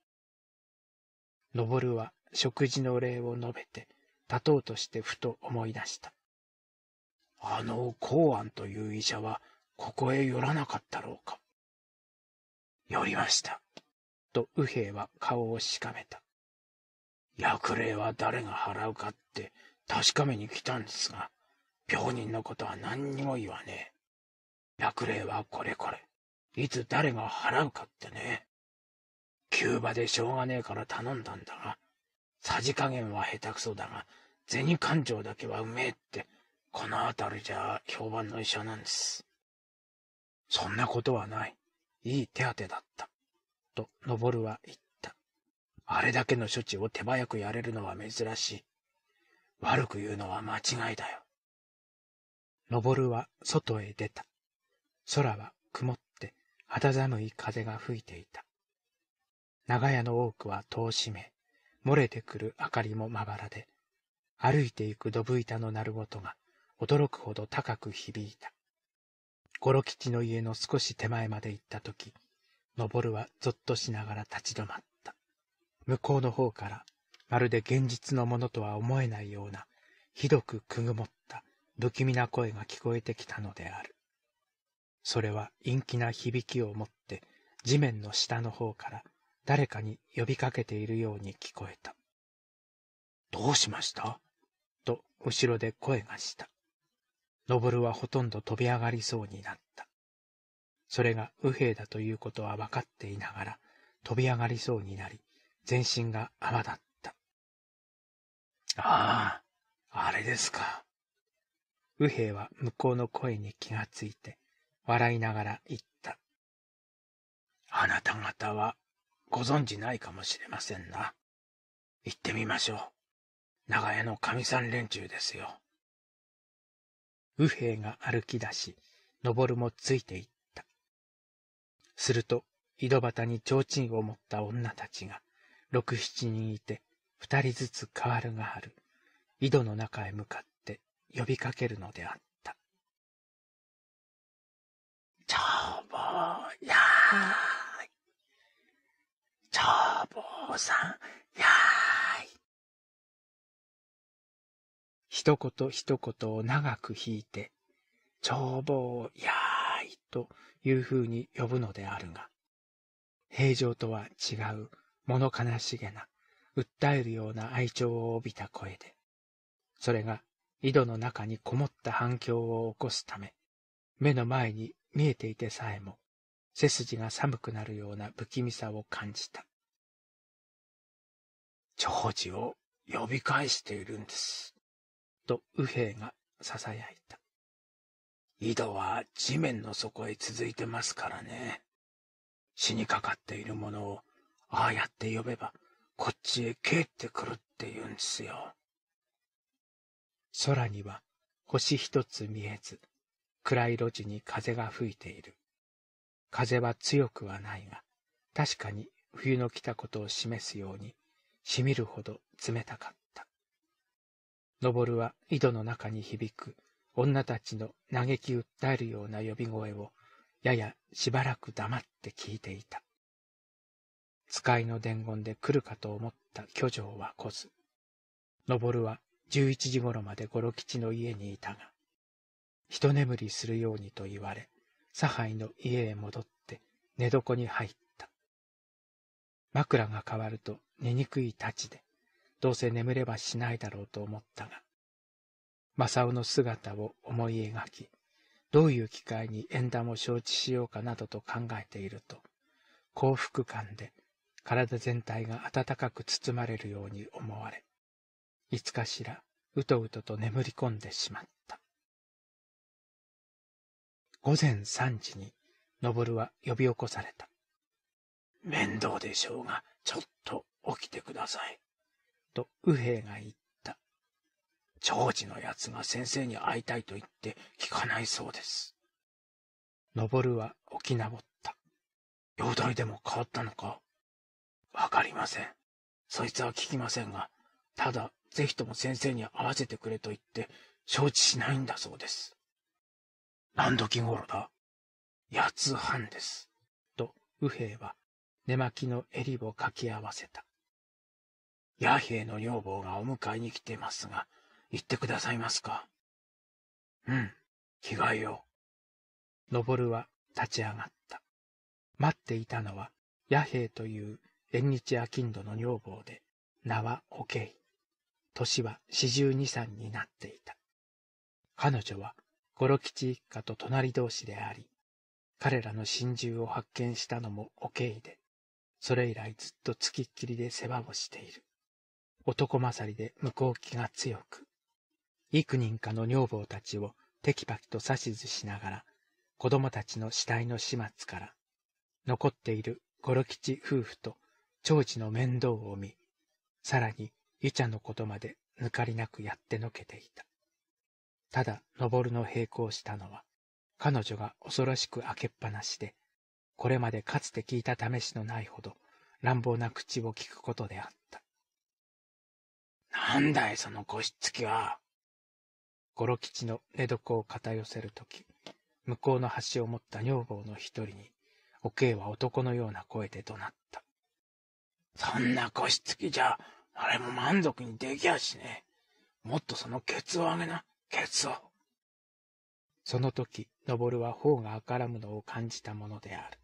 のるは食事の礼を述べて、立とうとしてふと思い出した。あの公安という医者は、ここへ寄らなかったろうか。寄りました。と右兵は顔をしかめた。薬霊は誰が払うかって確かめに来たんですが、病人のことは何にも言わねえ。薬霊はこれこれ。いつ誰が払うかってね。急場でしょうがねえから頼んだんだが、さじ加減は下手くそだが、銭勘定だけはうめえって、この辺りじゃ評判の医者なんです。そんなことはない。いい手当てだった。と、登るは言った。あれだけの処置を手早くやれるのは珍しい。悪く言うのは間違いだよ。登るは外へ出た。空は曇って肌寒い風が吹いていた。長屋の多くは戸を閉め、漏れてくる明かりもまばらで、歩いていくドブ板の鳴る音が驚くほど高く響いた。ゴロ吉の家の少し手前まで行ったとき、登るはぞっとしながら立ち止まった。向こうの方から、まるで現実のものとは思えないような、ひどくくぐもった不気味な声が聞こえてきたのである。それは陰気な響きを持って、地面の下の方から誰かに呼びかけているように聞こえた。どうしましたと後ろで声がした。登るはほとんど飛び上がりそうになった。それが右兵だということは分かっていながら、飛び上がりそうになり、全身が泡だった。ああ、あれですか。右兵は向こうの声に気がついて、笑いながら言った。あなた方はご存じないかもしれませんな。行ってみましょう。長屋のかみさん連中ですよ。右兵が歩き出し、登るもついていっすると、井戸端に提灯を持った女たちが、六七人いて、二人ずつ変わるがある、井戸の中へ向かって呼びかけるのであった。ちょぼやーい。ちょぼさんやーい。一言一言を長く引いて、ちょぼやーいと、いうふうに呼ぶのであるが、平常とは違う物悲しげな、訴えるような愛情を帯びた声で、それが井戸の中にこもった反響を起こすため、目の前に見えていてさえも、背筋が寒くなるような不気味さを感じた。長寿を呼び返しているんです。と右兵が囁いた。井戸は地面の底へ続いてますからね。死にかかっているものを、ああやって呼べば、こっちへ帰ってくるって言うんですよ。空には星一つ見えず、暗い路地に風が吹いている。風は強くはないが、確かに冬の来たことを示すように、しみるほど冷たかった。登るは井戸の中に響く女たちの嘆き訴えるような呼び声を、ややしばらく黙って聞いていた。使いの伝言で来るかと思った巨匠は来ず、登は11時頃まで五郎吉の家にいたが、一眠りするようにと言われ、差配の家へ戻って寝床に入った。枕が変わると寝にくい太刀で、どうせ眠ればしないだろうと思ったが、正雄の姿を思い描き、どういう機会に縁談を承知しようかなどと考えていると、幸福感で体全体が温かく包まれるように思われ、いつかしら、うとうとと眠り込んでしまった。午前3時に、のぼるは呼び起こされた。面倒でしょうが、ちょっと起きてください。と、右兵が言った。長次のやつが先生に会いたいと言って聞かないそうです。登るは沖縄った。容体でも変わったのかわかりません。そいつは聞きませんが、ただ、ぜひとも先生に会わせてくれと言って、承知しないんだそうです。何時頃だ八つ半です。と、右兵は、寝巻きの襟をかき合わせた。弥兵の女房がお迎えに来てますが、言ってくださいますか。うん、着替えよう。登は立ち上がった。待っていたのは、弥平という縁日商人の女房で、名はケイ。年は四十二歳になっていた。彼女は五郎吉一家と隣同士であり、彼らの心中を発見したのもおケイで、それ以来ずっとつきっきりで世話をしている。男勝りで向こう気が強く、幾人かの女房たちをテキパキと指図しながら、子供たちの死体の始末から、残っている五郎吉夫婦と長次の面倒を見、さらにゆちゃのことまで抜かりなくやってのけていた。ただ、登の並行したのは、彼女が恐ろしく開けっぱなしで、これまでかつて聞いた試しのないほど乱暴な口を聞くことであった。なんだいそのこしつきは。五郎吉の寝床を片寄せるとき、向こうの端を持った女房の一人に、おけいは男のような声で怒鳴った。そんな腰つきじゃ、誰も満足にできやしねえ。もっとそのケツをあげな、ケツを。その時、登は頬が赤らむのを感じたものである。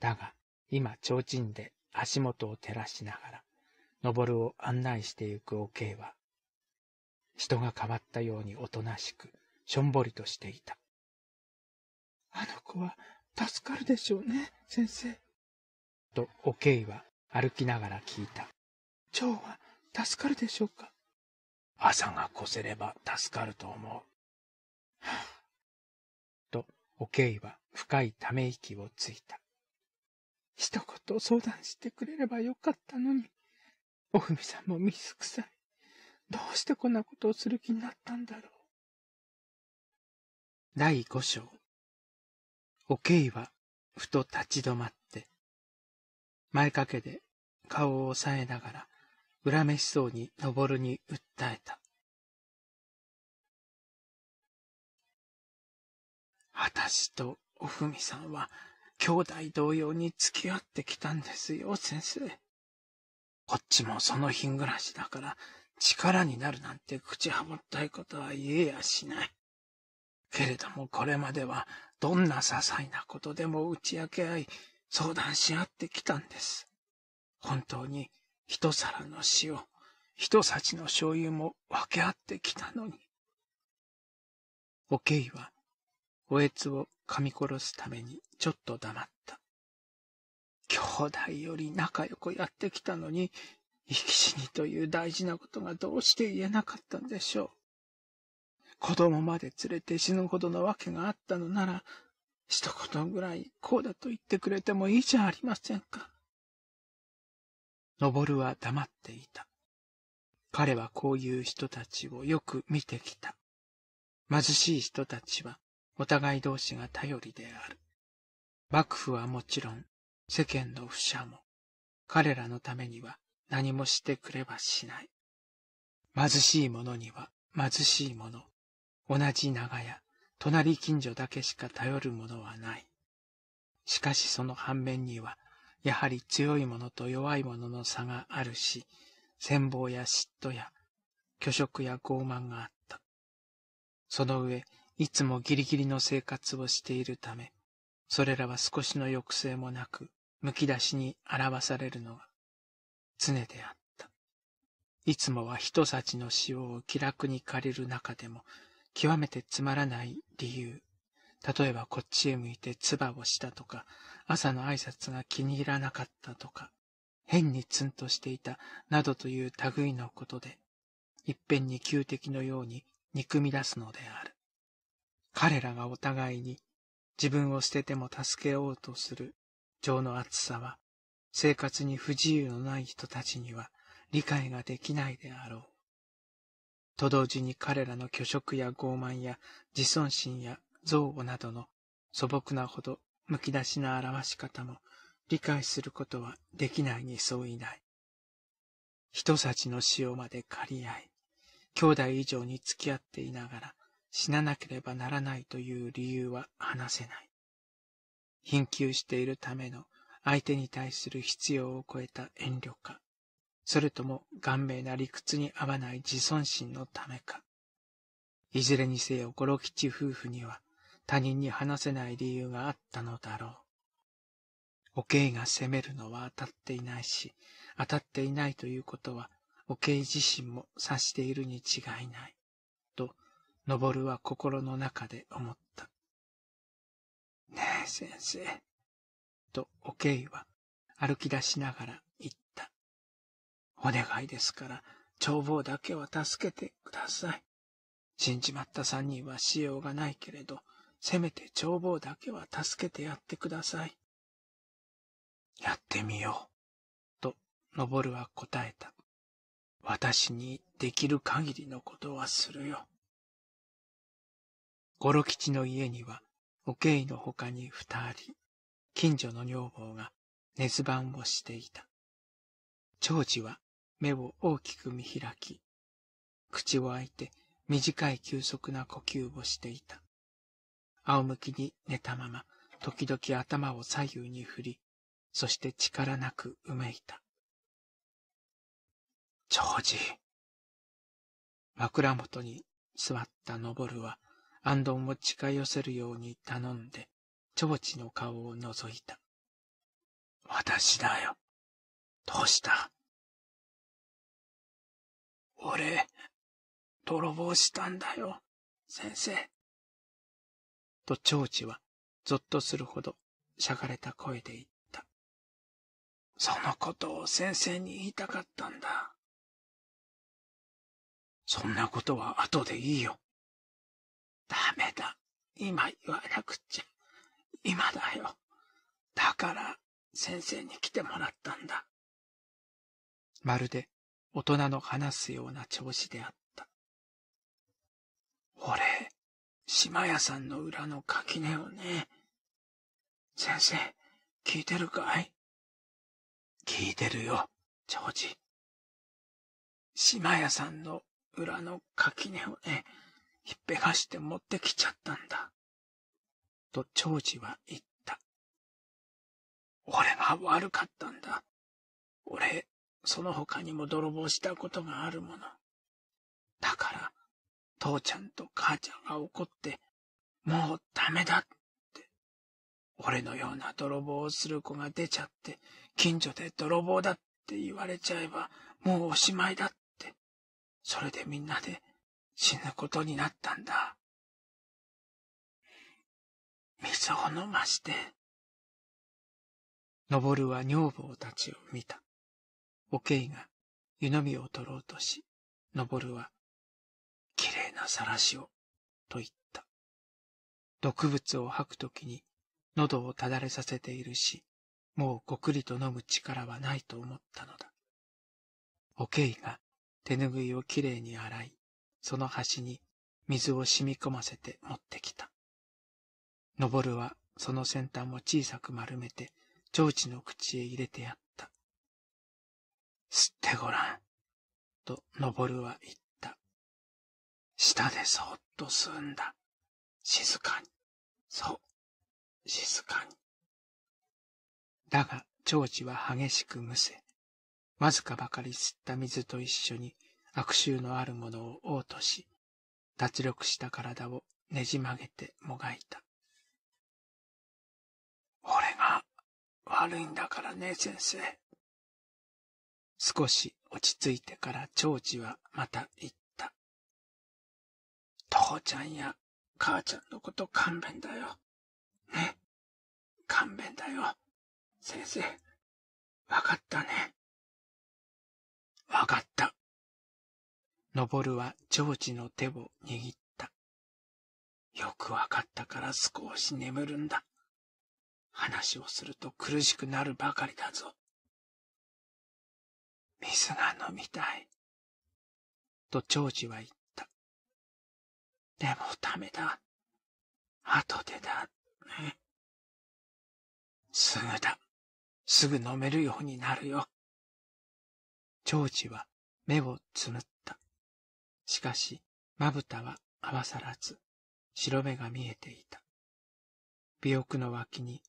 だが、今、提灯で足元を照らしながら、登を案内してゆくおけいは、人が変わったようにおとなしく、しょんぼりとしていた。あの子は助かるでしょうね、先生。と、おけいは歩きながら聞いた。蝶は助かるでしょうか朝が越せれば助かると思う。と、おけいは深いため息をついた。一言相談してくれればよかったのに、おふみさんも水臭い。どうしてこんなことをする気になったんだろう。第5章。おけいは、ふと立ち止まって、前掛けで顔を押さえながら、恨めしそうに登るに訴えた。私とおふみさんは、兄弟同様に付き合ってきたんですよ、先生。こっちもその日暮らしだから、力になるなんて口はもったいことは言えやしない。けれどもこれまではどんな些細なことでも打ち明け合い、相談し合ってきたんです。本当に一皿の塩、一幸の醤油も分け合ってきたのに。おけいは、おえつを噛み殺すためにちょっと黙った。兄弟より仲良くやってきたのに、生き死にという大事なことがどうして言えなかったんでしょう。子供まで連れて死ぬほどの訳があったのなら、一言ぐらいこうだと言ってくれてもいいじゃありませんか。登るは黙っていた。彼はこういう人たちをよく見てきた。貧しい人たちはお互い同士が頼りである。幕府はもちろん世間の不者も彼らのためには何もしてくれはしない。貧しい者には貧しい者、同じ長屋、隣近所だけしか頼るものはない。しかしその反面には、やはり強い者と弱い者の差があるし、戦望や嫉妬や、虚職や傲慢があった。その上、いつもギリギリの生活をしているため、それらは少しの抑制もなく、むき出しに表されるのが、常であった。いつもは人ちの使を気楽に借りる中でも、極めてつまらない理由。例えばこっちへ向いて唾をしたとか、朝の挨拶が気に入らなかったとか、変にツンとしていたなどという類のことで、一遍に旧敵のように憎み出すのである。彼らがお互いに自分を捨てても助けようとする情の厚さは、生活に不自由のない人たちには理解ができないであろう。と同時に彼らの虚飾や傲慢や自尊心や憎悪などの素朴なほどむき出しな表し方も理解することはできないに相違ない。人たちのをまで借り合い、兄弟以上に付き合っていながら死ななければならないという理由は話せない。貧窮しているための相手に対する必要を超えた遠慮か、それとも顔面な理屈に合わない自尊心のためか。いずれにせよ五郎吉夫婦には他人に話せない理由があったのだろう。おけいが責めるのは当たっていないし、当たっていないということは、おけい自身も察しているに違いない。と、のぼるは心の中で思った。ねえ、先生。とおけいは歩き出しながら言った。お願いですから、帳簿だけは助けてください。死んじまった三人はしようがないけれど、せめて帳簿だけは助けてやってください。やってみよう。と、のぼるは答えた。私にできる限りのことはするよ。五郎吉の家には、おけいの他に二人、近所の女房が熱番をしていた。長治は目を大きく見開き、口を開いて短い急速な呼吸をしていた。仰向きに寝たまま、時々頭を左右に振り、そして力なくうめいた。長治。枕元に座った昇は、安どを近寄せるように頼んで、長知の顔を覗いた。私だよ。どうした俺、泥棒したんだよ、先生。と蝶地は、ぞっとするほど、しゃがれた声で言った。そのことを先生に言いたかったんだ。そんなことは後でいいよ。ダメだ。今言わなくちゃ。今だよ。だから先生に来てもらったんだ。まるで大人の話すような調子であった。俺、島屋さんの裏の垣根をね。先生、聞いてるかい聞いてるよ、ジョージ。島屋さんの裏の垣根をね、ひっぺがして持ってきちゃったんだ。と長次は言った。俺が悪かったんだ。俺、その他にも泥棒したことがあるもの。だから、父ちゃんと母ちゃんが怒って、もうダメだって。俺のような泥棒をする子が出ちゃって、近所で泥棒だって言われちゃえば、もうおしまいだって。それでみんなで死ぬことになったんだ。水を飲まして、登るは女房たちを見た。おけいが湯飲みを取ろうとし、登るは、きれいなさらしを、と言った。毒物を吐くときに、喉をただれさせているし、もうごくりと飲む力はないと思ったのだ。おけいが手ぬぐいをきれいに洗い、その端に水を染み込ませて持ってきた。登るはその先端を小さく丸めて、蝶地の口へ入れてやった。吸ってごらん。と、登るは言った。舌でそっと吸うんだ。静かに。そう。静かに。だが、長地は激しくむせ、わずかばかり吸った水と一緒に悪臭のあるものを嘔吐し、脱力した体をねじ曲げてもがいた。悪いんだからね、先生。少し落ち着いてから長次はまた言った。父ちゃんや母ちゃんのこと勘弁だよ。ね。勘弁だよ。先生、わかったね。わかった。のぼるは長次の手を握った。よくわかったから少し眠るんだ。話をすると苦しくなるばかりだぞ。水が飲みたい。と長次は言った。でもダメだ。後でだ、ね。すぐだ。すぐ飲めるようになるよ。長次は目をつむった。しかし、まぶたは合わさらず、白目が見えていた。尾翼の脇に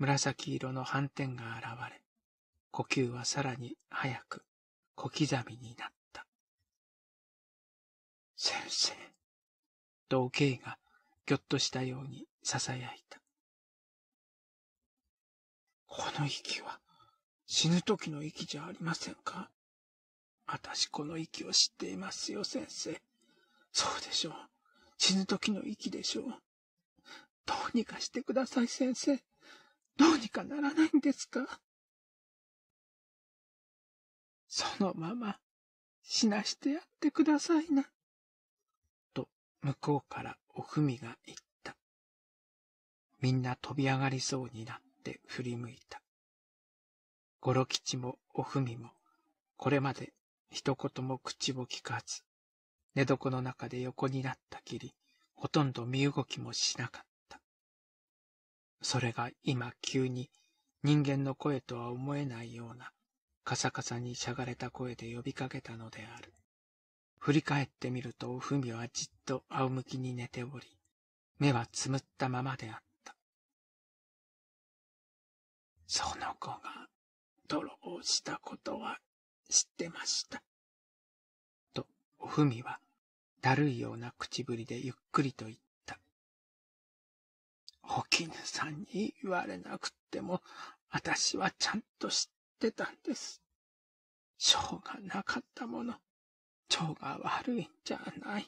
紫色の斑点が現れ、呼吸はさらに早く小刻みになった。先生、と K がぎょっとしたように囁いた。この息は死ぬ時の息じゃありませんか私この息を知っていますよ、先生。そうでしょう。死ぬ時の息でしょう。どうにかしてください、先生。どうにかならないんですかそのまま死なしてやってくださいな。と向こうからおふみが言った。みんな飛び上がりそうになって振り向いた。ゴロ吉もおふみもこれまで一言も口を聞かず、寝床の中で横になったきり、ほとんど身動きもしなかっそれが今急に人間の声とは思えないようなカサカサにしゃがれた声で呼びかけたのである。振り返ってみると、おふみはじっと仰向きに寝ており、目はつむったままであった。その子が泥をしたことは知ってました。と、おふみは、だるいような口ぶりでゆっくりと言った。お絹さんに言われなくっても、私はちゃんと知ってたんです。しょうがなかったもの。腸が悪いんじゃない。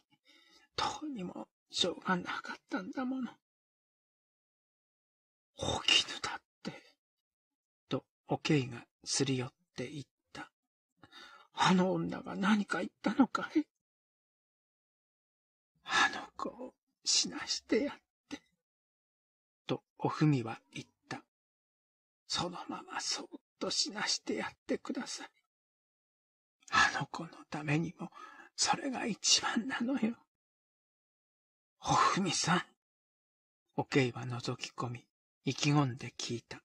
どうにもしょうがなかったんだもの。お絹だって。と、おけいがすり寄って言った。あの女が何か言ったのかいあの子を死なしてやっとおふみは言った。そのままそっと死なしてやってください。あの子のためにも、それが一番なのよ。おふみさん。おけいは覗き込み、意気込んで聞いた。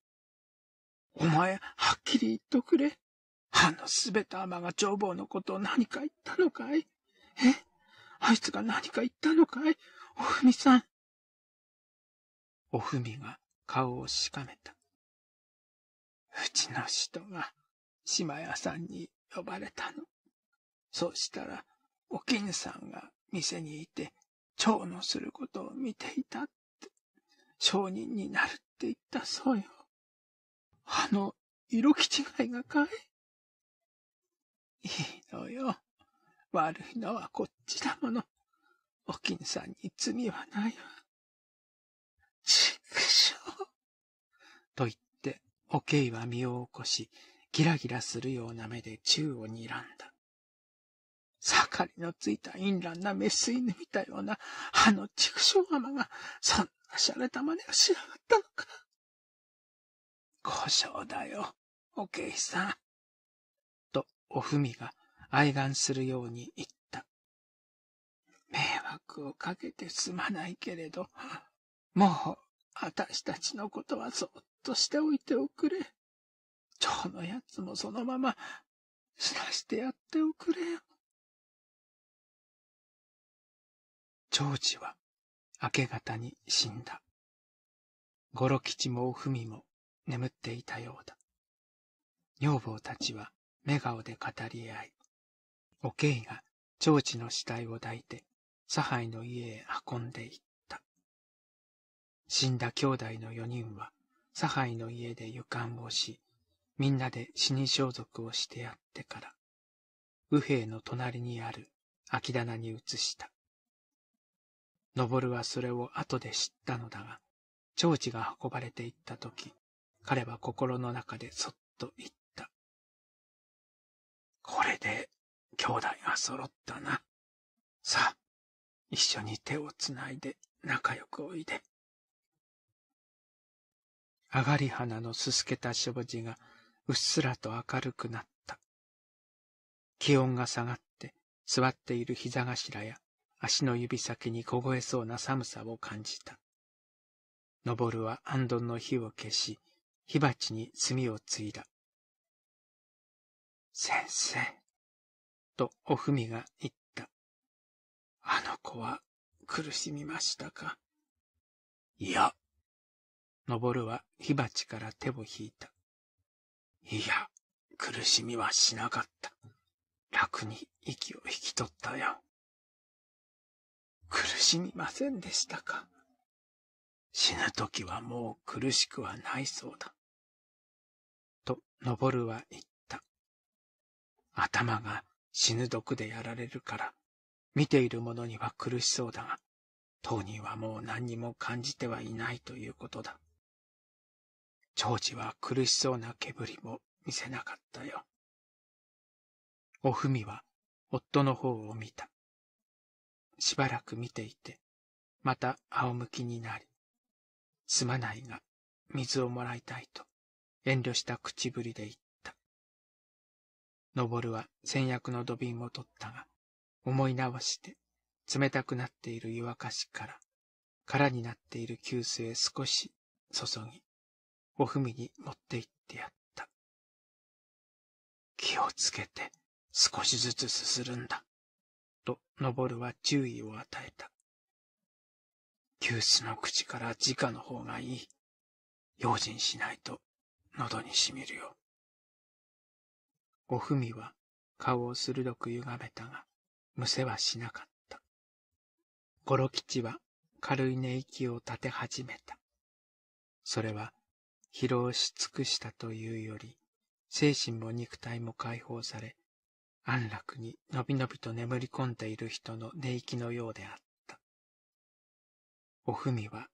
お前、はっきり言っとくれ。あのすべたまが長房のことを何か言ったのかいえあいつが何か言ったのかいおふみさん。おふみが顔をしかめた。うちの人が島屋さんに呼ばれたの。そうしたら、お金さんが店にいて、蝶のすることを見ていたって、商人になるって言ったそうよ。あの、色気違いがかいいいのよ。悪いのはこっちだもの。お金さんに罪はないわ。ちくしょう。と言って、おけいは身を起こし、ギラギラするような目で宙を睨んだ。盛りのついた淫乱なメス犬みたような、あの畜生浜が、そんな洒落た真似をしやがったのか。故障だよ、おけいさん。と、おふみが哀願するように言った。迷惑をかけてすまないけれど、もう、あたしたちのことはそっとしておいておくれ。蝶のやつもそのまま、死なしてやっておくれよ。蝶治は、明け方に死んだ。五六吉もおふみも眠っていたようだ。女房たちは、目顔で語り合い、おけいが、蝶子の死体を抱いて、左配の家へ運んでいった。死んだ兄弟の四人は、左配の家で湯管をし、みんなで死に装束をしてやってから、右兵の隣にある秋棚に移した。登るはそれを後で知ったのだが、長治が運ばれていった時、彼は心の中でそっと言った。これで兄弟が揃ったな。さあ、一緒に手をつないで仲良くおいで。上がり花のすすけた障子がうっすらと明るくなった。気温が下がって座っている膝頭や足の指先に凍えそうな寒さを感じた。昇るはアンの火を消し、火鉢に炭を継いだ。先生、とおふみが言った。あの子は苦しみましたかいや、登るは火鉢から手を引いた。いや、苦しみはしなかった。楽に息を引き取ったよ。苦しみませんでしたか死ぬ時はもう苦しくはないそうだ。と、登るは言った。頭が死ぬ毒でやられるから、見ている者には苦しそうだが、当人はもう何にも感じてはいないということだ。ジョージは苦しそうな煙りも見せなかったよ。おふみは夫の方を見た。しばらく見ていて、また仰向きになり、すまないが、水をもらいたいと、遠慮した口ぶりで言った。のぼるは先約の土瓶を取ったが、思い直して、冷たくなっている湯沸かしから、空になっている急須へ少し注ぎ、おふみに持って行ってやった。気をつけて少しずつすするんだ。と、のぼるは注意を与えた。急須の口から直の方がいい。用心しないと喉にしみるよ。おふみは顔を鋭く歪めたが、むせはしなかった。ろき吉は軽い寝息を立て始めた。それは疲労し尽くしたというより、精神も肉体も解放され、安楽にのびのびと眠り込んでいる人の寝息のようであった。おふみは、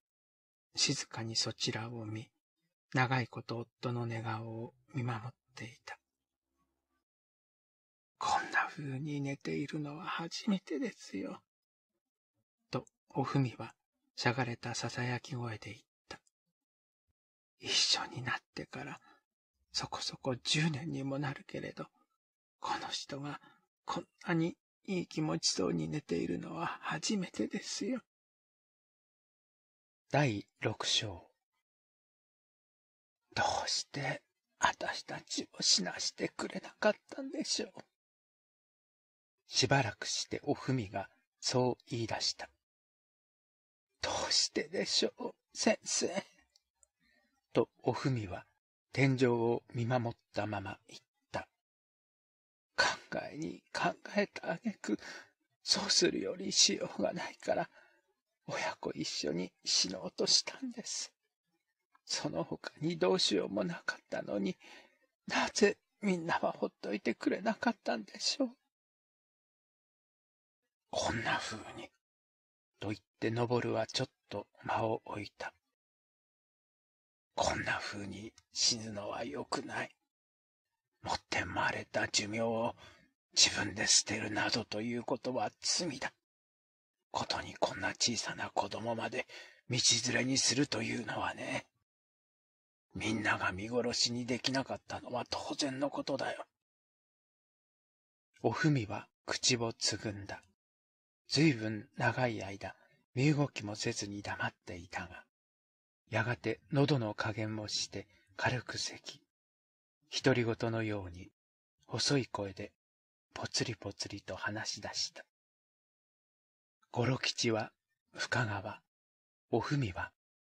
静かにそちらを見、長いこと夫の寝顔を見守っていた。こんな風に寝ているのは初めてですよ。と、おふみは、しゃがれたささやき声で言っ一緒になってから、そこそこ十年にもなるけれど、この人がこんなにいい気持ちそうに寝ているのは初めてですよ。第六章。どうして私たちを死なしてくれなかったんでしょう。しばらくしておふみがそう言い出した。どうしてでしょう、先生。とおふみは天井を見守ったまま言った。考えに考えたあげく、そうするよりしようがないから、親子一緒に死のうとしたんです。その他にどうしようもなかったのに、なぜみんなはほっといてくれなかったんでしょう。こんな風に、と言って登るはちょっと間を置いた。こんな風に死ぬのは良くない。持って生まれた寿命を自分で捨てるなどということは罪だ。ことにこんな小さな子供まで道連れにするというのはね。みんなが見殺しにできなかったのは当然のことだよ。おふみは口をつぐんだ。ずいぶん長い間、身動きもせずに黙っていたが、やがて喉の加減もして軽く咳。独り言のように、細い声で、ぽつりぽつりと話し出した。五六吉は、深川、おふみは、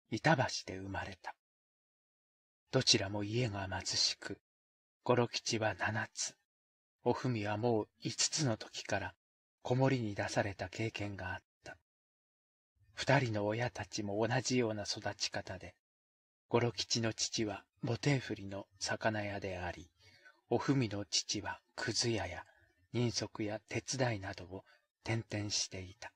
板橋で生まれた。どちらも家が貧しく、五六吉は七つ、おふみはもう五つの時から、子守に出された経験があった。二人の親たちも同じような育ち方で、五郎吉の父は母亭振りの魚屋であり、おふみの父はくず屋や人足や手伝いなどを転々していた。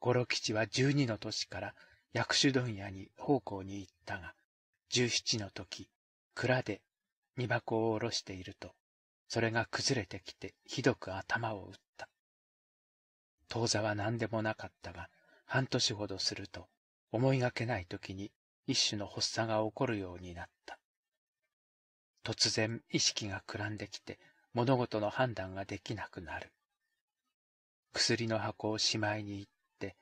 五郎吉は十二の年から薬種問屋に奉公に行ったが、十七の時、蔵で荷箱を下ろしていると、それが崩れてきてひどく頭を打った。当座は何でもなかったが、半年ほどすると、思いがけない時に一種の発作が起こるようになった。突然意識がくらんできて物事の判断ができなくなる。薬の箱をしまいに行って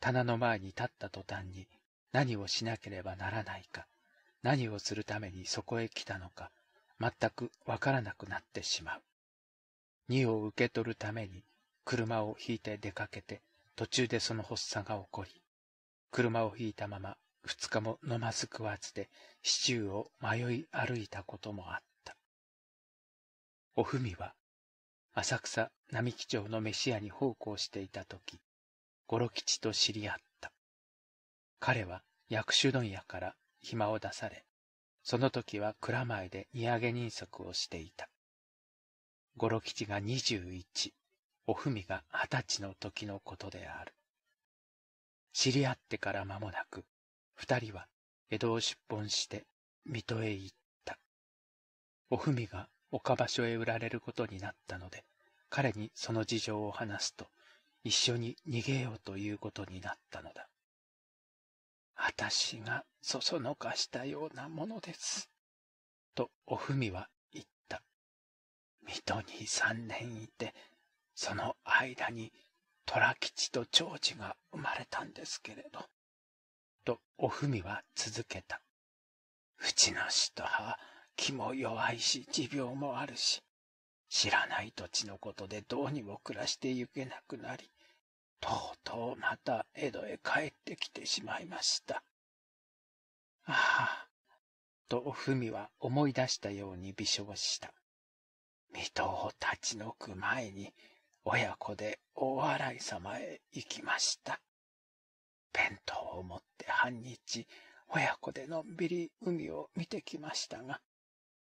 棚の前に立った途端に何をしなければならないか、何をするためにそこへ来たのか、全くわからなくなってしまう。荷を受け取るために車を引いて出かけて途中でその発作が起こり、車を引いたまま二日も飲まず食わずで市中を迷い歩いたこともあった。おふみは、浅草並木町の飯屋に奉公していた時、五郎吉と知り合った。彼は薬種問屋から暇を出され、その時は蔵前で荷上げ人足をしていた。五郎吉が二十一、おふみが二十歳の時のことである。知り合ってから間もなく、二人は江戸を出奔して水戸へ行った。おふみが岡場所へ売られることになったので、彼にその事情を話すと、一緒に逃げようということになったのだ。私がそそのかしたようなものです。とおふみは言った。水戸に三年いて、その間に虎吉と長次が生まれたんですけれど、とおふみは続けた。うちの氏とは気も弱いし持病もあるし、知らない土地のことでどうにも暮らしてゆけなくなり、とうとうまた江戸へ帰ってきてしまいました。ああ、とおふみは思い出したように微笑した。水戸を立ち退く前に親子で大洗様へ行きました。弁当を持って半日、親子でのんびり海を見てきましたが、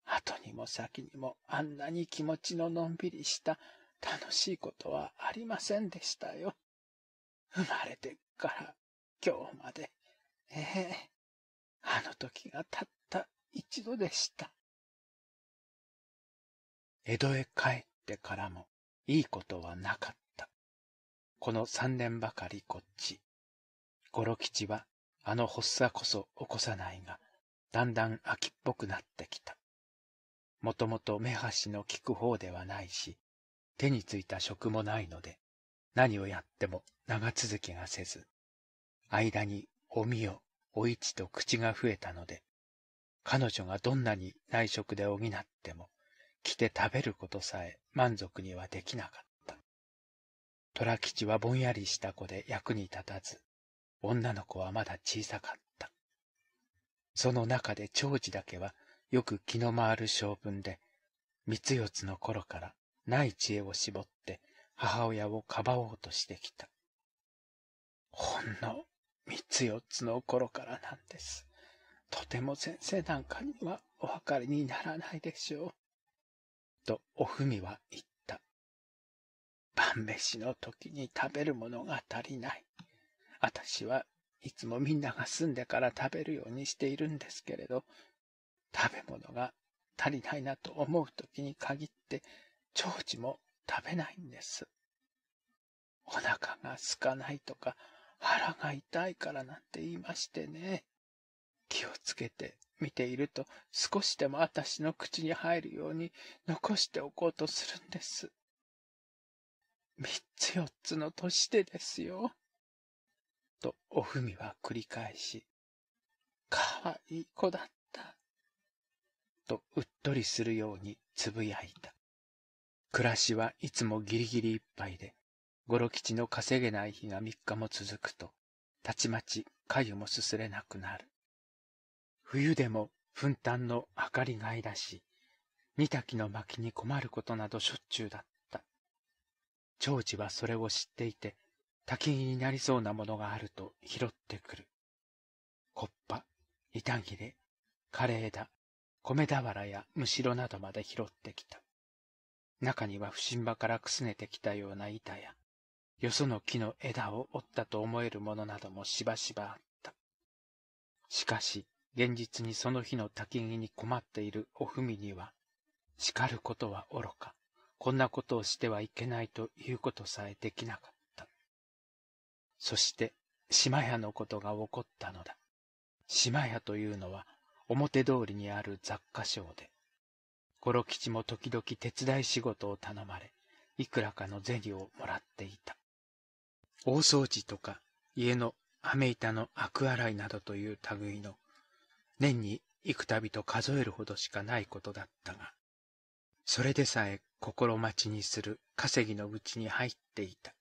後にも先にもあんなに気持ちののんびりした楽しいことはありませんでしたよ。生まれてから今日まで、ええ、あの時がたった一度でした。江戸へ帰ってからも、いいことはなかった。この三年ばかりこっち。五郎吉は、あの発作こそ起こさないが、だんだん秋っぽくなってきた。もともと目端の利く方ではないし、手についた職もないので、何をやっても長続きがせず、間におみよ、お市と口が増えたので、彼女がどんなに内職で補っても、着て食べることさえ満足にはできなかった。虎吉はぼんやりした子で役に立たず、女の子はまだ小さかった。その中で長次だけはよく気の回る性分で、三四つの頃からない知恵を絞って母親をかばおうとしてきた。ほんの三四つの頃からなんです。とても先生なんかにはお分かりにならないでしょう。とおふみは言った。晩飯の時に食べるものが足りない。私はいつもみんなが住んでから食べるようにしているんですけれど、食べ物が足りないなと思う時に限って、長寿も食べないんです。お腹が空かないとか、腹が痛いからなんて言いましてね。気をつけて見ていると少しでも私の口に入るように残しておこうとするんです。三つ四つの年でですよ。と、おふみは繰り返し、かわいい子だった。と、うっとりするようにつぶやいた。暮らしはいつもギリギリいっぱいで、五六吉の稼げない日が三日も続くと、たちまち粥もすすれなくなる。冬でも奮炭の明かりがいだし、煮炊きの薪に困ることなどしょっちゅうだった。長治はそれを知っていて、焚き木になりそうなものがあると拾ってくる。コッパ、板切れ、カレー枝、米俵やむしろなどまで拾ってきた。中には不審場からくすねてきたような板や、よその木の枝を折ったと思えるものなどもしばしばあった。しかし、現実にその日の焚き木に困っているおふみには、叱ることは愚か、こんなことをしてはいけないということさえできなかった。そして、島屋のことが起こったのだ。島屋というのは、表通りにある雑貨商で、五六吉も時々手伝い仕事を頼まれ、いくらかの銭をもらっていた。大掃除とか、家の雨板のアク洗いなどという類の年に幾度と数えるほどしかないことだったが、それでさえ心待ちにする稼ぎのうちに入っていた。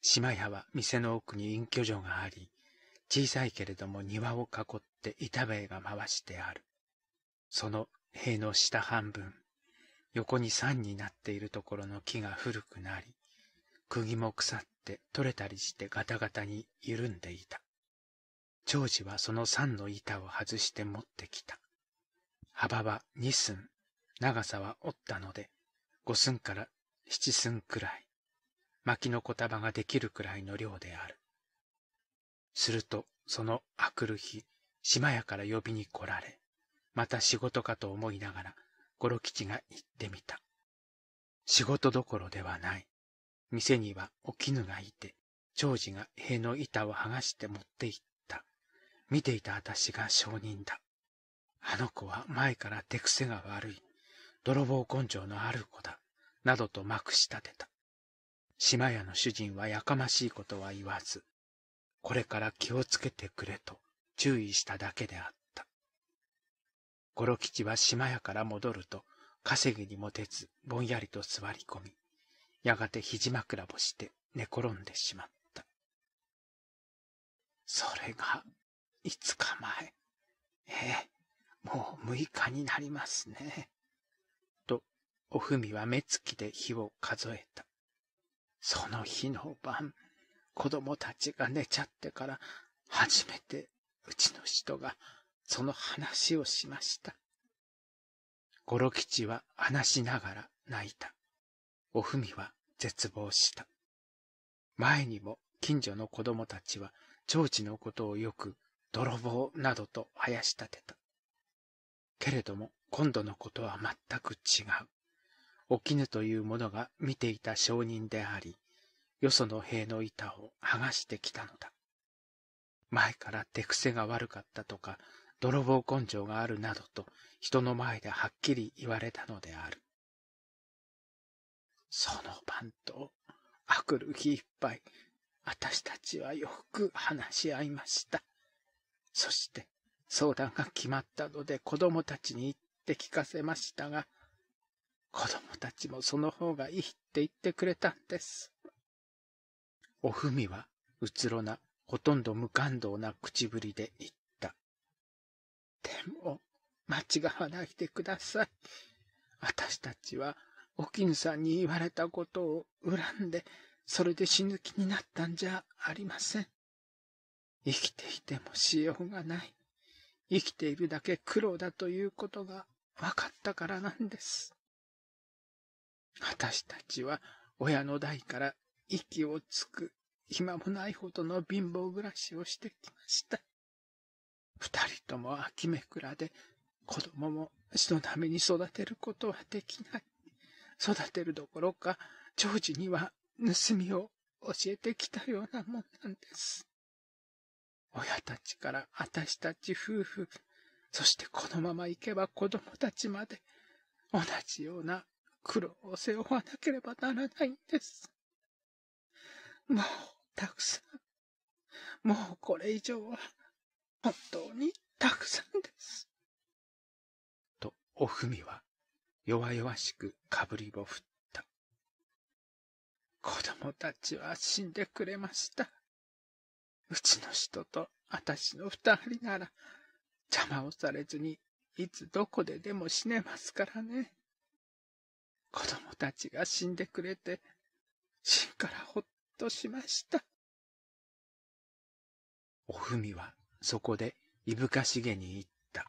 島屋は店の奥に隠居所があり、小さいけれども庭を囲って板塀が回してある。その塀の下半分、横に山になっているところの木が古くなり、釘も腐って取れたりしてガタガタに緩んでいた。長司はその三の板を外して持ってきた。幅は二寸、長さは折ったので、五寸から七寸くらい、薪の小束ができるくらいの量である。すると、そのあくる日、島屋から呼びに来られ、また仕事かと思いながら、五郎吉が行ってみた。仕事どころではない。店にはお絹がいて、長司が塀の板を剥がして持って行った。見ていた私が証人だ。あの子は前から手癖が悪い、泥棒根性のある子だ、などとまくし立てた。島屋の主人はやかましいことは言わず、これから気をつけてくれと注意しただけであった。五郎吉は島屋から戻ると、稼ぎにもてず、ぼんやりと座り込み、やがて肘枕をして寝転んでしまった。それが5日前、ええ、もう6日になりますね。と、おふみは目つきで日を数えた。その日の晩、子供たちが寝ちゃってから、初めてうちの人がその話をしました。五六吉は話しながら泣いた。おふみは絶望した。前にも近所の子供たちは、長治のことをよく泥棒などと林立てた。けれども、今度のことは全く違う。お絹という者が見ていた証人であり、よその塀の板を剥がしてきたのだ。前から手癖が悪かったとか、泥棒根性があるなどと人の前ではっきり言われたのである。その番頭、あくる日いっぱい、私たちはよく話し合いました。そして、相談が決まったので子供たちに言って聞かせましたが、子供たちもその方がいいって言ってくれたんです。おふみは、うつろな、ほとんど無感動な口ぶりで言った。でも、間違わないでください。私たちは、おきぬさんに言われたことを恨んで、それで死ぬ気になったんじゃありません。生きていてもしようがない。生きているだけ苦労だということが分かったからなんです。私たちは親の代から息をつく暇もないほどの貧乏暮らしをしてきました。二人とも秋めくらで子供も人並みに育てることはできない。育てるどころか、長寿には盗みを教えてきたようなもんなんです。親たちから私たち夫婦、そしてこのまま行けば子供たちまで、同じような苦労を背負わなければならないんです。もう、たくさん。もうこれ以上は、本当にたくさんです。と、おふみは、弱々しくかぶりを振った。子供たちは死んでくれました。うちの人と私の二人なら、邪魔をされずに、いつどこででも死ねますからね。子供たちが死んでくれて、死んからほっとしました。おふみはそこでいぶかしげに言った。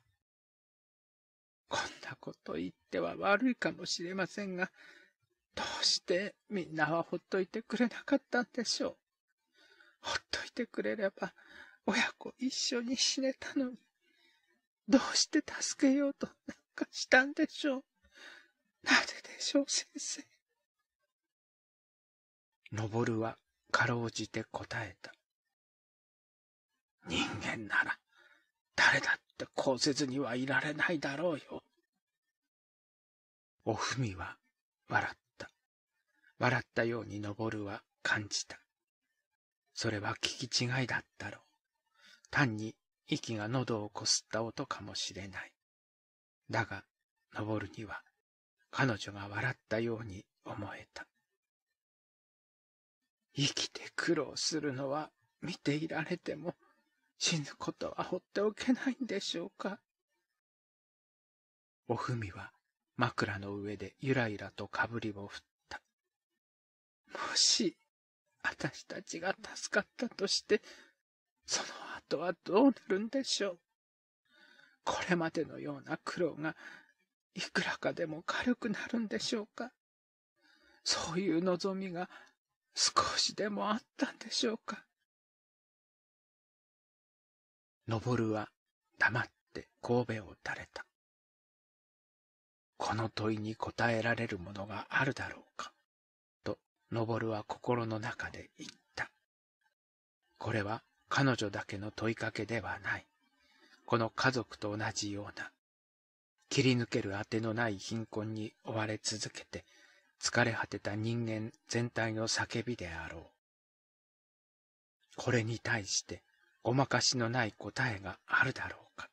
こんなこと言っては悪いかもしれませんが、どうしてみんなはほっといてくれなかったんでしょう。ほっといてくれれば、親子一緒に死ねたのに、どうして助けようとなんかしたんでしょう。なぜでしょう、先生。登るはかろうじて答えた。人間なら、誰だってこうせずにはいられないだろうよ。おふみは笑った。笑ったように登るは感じた。それは聞き違いだったろう。単に息が喉をこすった音かもしれない。だが、登るには、彼女が笑ったように思えた。生きて苦労するのは見ていられても、死ぬことは放っておけないんでしょうか。おふみは枕の上でゆらゆらとかぶりを振った。もし、私たちが助かったとして、その後はどうなるんでしょう。これまでのような苦労が、いくらかでも軽くなるんでしょうか。そういう望みが少しでもあったんでしょうか。登るは黙って神戸を垂れた。この問いに答えられるものがあるだろうか。登は心の中で言った。これは彼女だけの問いかけではない。この家族と同じような、切り抜けるあてのない貧困に追われ続けて、疲れ果てた人間全体の叫びであろう。これに対して、ごまかしのない答えがあるだろうか。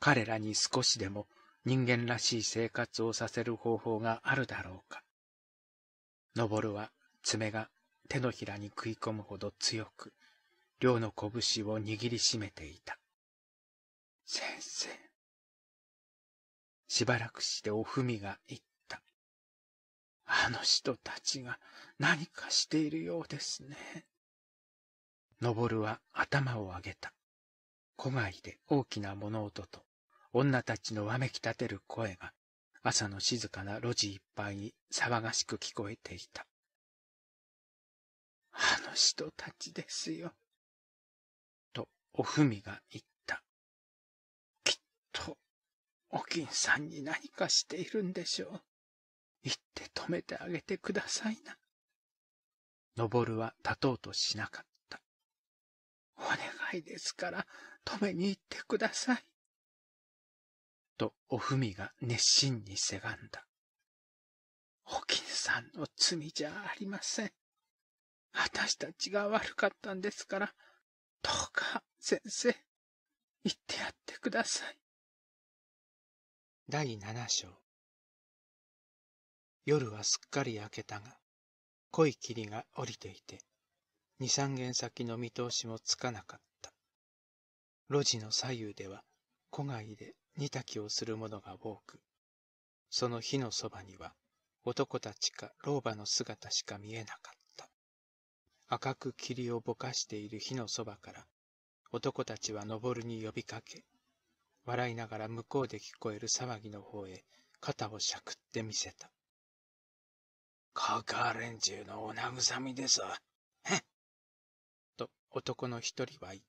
彼らに少しでも人間らしい生活をさせる方法があるだろうか。登るは爪が手のひらに食い込むほど強く、両の拳を握りしめていた。先生。しばらくしておふみが言った。あの人たちが何かしているようですね。登るは頭を上げた。古外で大きな物音と女たちのわめき立てる声が朝の静かな路地いっぱいに騒がしく聞こえていた。あの人たちですよ。と、おふみが言った。きっと、おきんさんに何かしているんでしょう。行って止めてあげてくださいな。のぼるは立とうとしなかった。お願いですから、止めに行ってください。とおふみが熱心にせがんだ。おきぬさんの罪じゃありません。私たちが悪かったんですから、どうか先生、言ってやってください。第七章夜はすっかり明けたが、濃い霧が降りていて、二三軒先の見通しもつかなかった。路地の左右では、戸外で煮炊きをする者が多く、その火のそばには男たちか老婆の姿しか見えなかった。赤く霧をぼかしている火のそばから男たちは登るに呼びかけ、笑いながら向こうで聞こえる騒ぎの方へ肩をしゃくってみせた。カーカー連中のお慰みです。へっと男の一人は言っ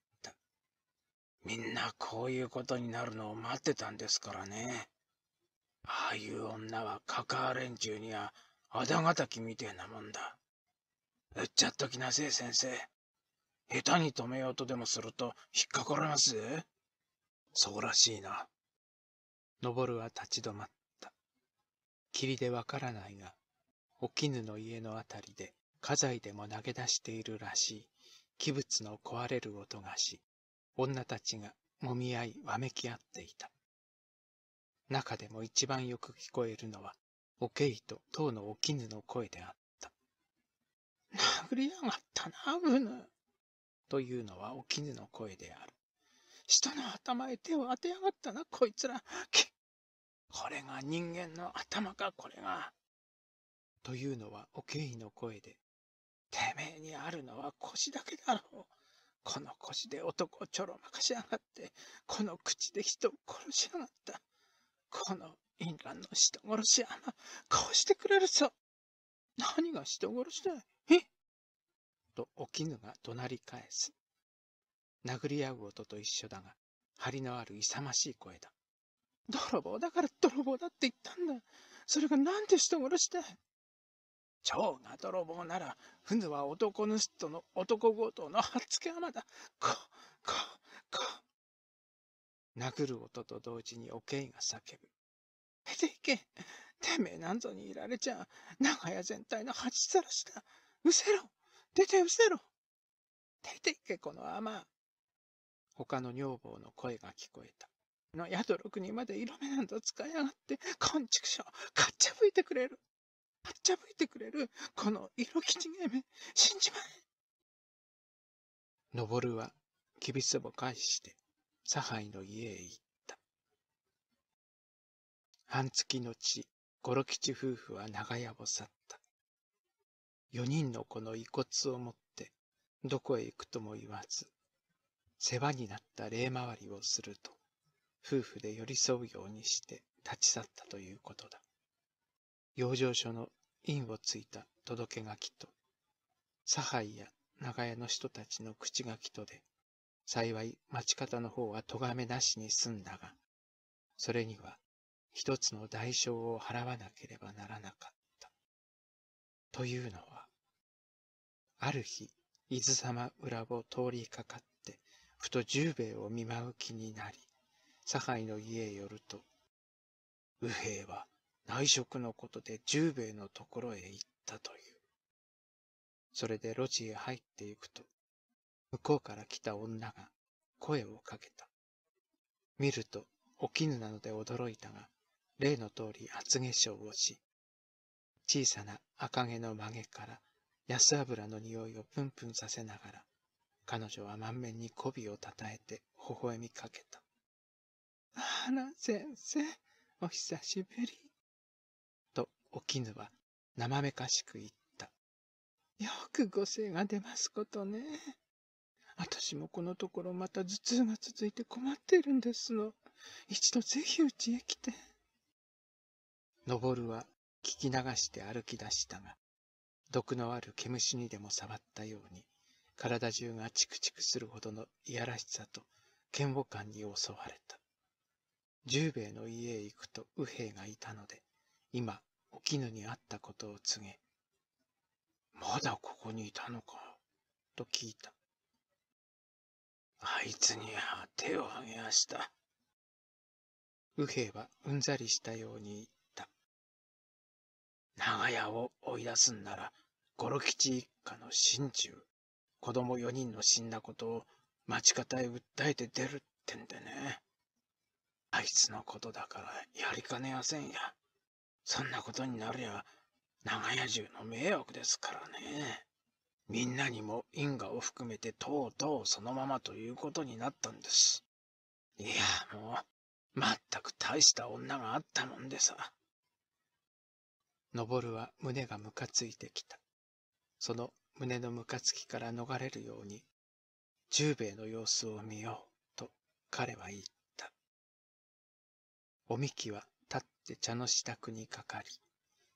みんなこういうことになるのを待ってたんですからね。ああいう女はカカア連中にはあだがたきみてえなもんだ。売っちゃっときなせえ先生。下手に止めようとでもすると引っかからますぜ。そうらしいな。登るは立ち止まった。霧でわからないが、お絹の家のあたりで家財でも投げ出しているらしい。器物の壊れる音がし、女たちがもみ合いわめき合っていた。中でも一番よく聞こえるのは、おけいと当のお絹の声であった。殴りやがったな、ブヌ。というのはお絹の声である。人の頭へ手を当てやがったな、こいつら。けこれが人間の頭か、これが。というのはおけいの声で。てめえにあるのは腰だけだろう。この腰で男をちょろまかしやがって、この口で人を殺しやがった。このイ乱の人殺しやな、こうしてくれるさ。何が人殺しだえと、お絹が怒鳴り返す。殴り合う音と一緒だが、張りのある勇ましい声だ。泥棒だから泥棒だって言ったんだ。それがなんで人殺しだ超な泥棒なら、ふぬは男のとの男ごとのはっつけはまだ、こ、こ、こ。殴る音と同時におけいが叫ぶ。出ていけてめえなんぞにいられちゃ、長屋全体の恥さらしだうせろ出てうせろ出ていけこの甘他の女房の声が聞こえた。の宿六にまで色目なんぞ使いやがって、こんちくしょう、かっちゃぶいてくれるっちゃぶいてくれる、この色吉ゲーム、死んじまえ。登るは、厳しさも返して、サハイの家へ行った。半月のち、ゴロ吉夫婦は長屋を去った。四人の子の遺骨を持って、どこへ行くとも言わず、世話になった霊回りをすると、夫婦で寄り添うようにして立ち去ったということだ。養生所の印をついた届け書きと、差配や長屋の人たちの口書きとで、幸い町方の方は咎めなしに済んだが、それには一つの代償を払わなければならなかった。というのは、ある日、伊豆様裏を通りかかって、ふと十兵衛を見舞う気になり、差配の家へ寄ると、右兵衛は内職のことで十兵衛のところへ行ったという。それで路地へ入っていくと、向こうから来た女が声をかけた。見ると、お絹なので驚いたが、例の通り厚化粧をし、小さな赤毛の曲げから安油の匂いをプンプンさせながら、彼女は満面に媚びをたたえて微笑みかけた。あら、先生、お久しぶり。お絹は生めかしく言った。よくご精が出ますことね。私もこのところまた頭痛が続いて困っているんですの。一度ぜひうちへ来て。登るは聞き流して歩き出したが、毒のある毛虫にでも触ったように、体中がチクチクするほどのいやらしさと嫌悪感に襲われた。十兵衛の家へ行くと右兵がいたので、今お絹に会ったことを告げ、まだここにいたのか、と聞いた。あいつには手を挙げました。右兵はうんざりしたように言った。長屋を追い出すんなら、五六吉一家の心中、子供四人の死んだことを町方へ訴えて出るってんでね。あいつのことだからやりかねませんや。そんなことになりゃ、長屋中の迷惑ですからね。みんなにも因果を含めてとうとうそのままということになったんです。いや、もう、まったく大した女があったもんでさ。登るは胸がムカついてきた。その胸のムカつきから逃れるように、十兵衛の様子を見ようと彼は言った。おみきはして茶の支度にかかり、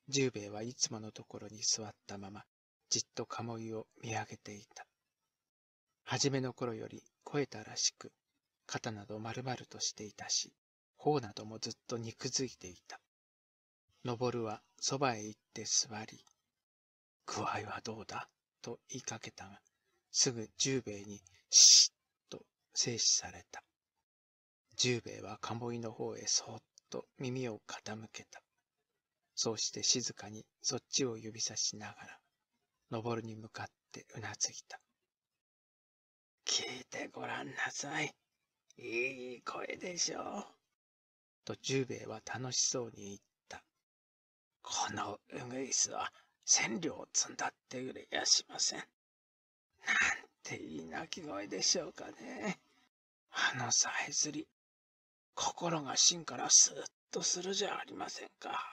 十兵衛はいつものところに座ったまま、じっと鴨居を見上げていた。はじめの頃より肥えたらしく、肩など丸々としていたし、頬などもずっと肉づいていた。登るはそばへ行って座り、具合はどうだと言いかけたが、すぐ十兵衛にしっと静止された。十兵衛は鴨居の方へそっと耳を傾けた。そうして静かにそっちを指さしながら、登るに向かってうなずいた。聞いてごらんなさい。いい声でしょう。と十兵衛は楽しそうに言った。このうぐいすは千両を積んだって売れやしません。なんていい鳴き声でしょうかね。あのさえずり、心が芯からスッとするじゃありませんか。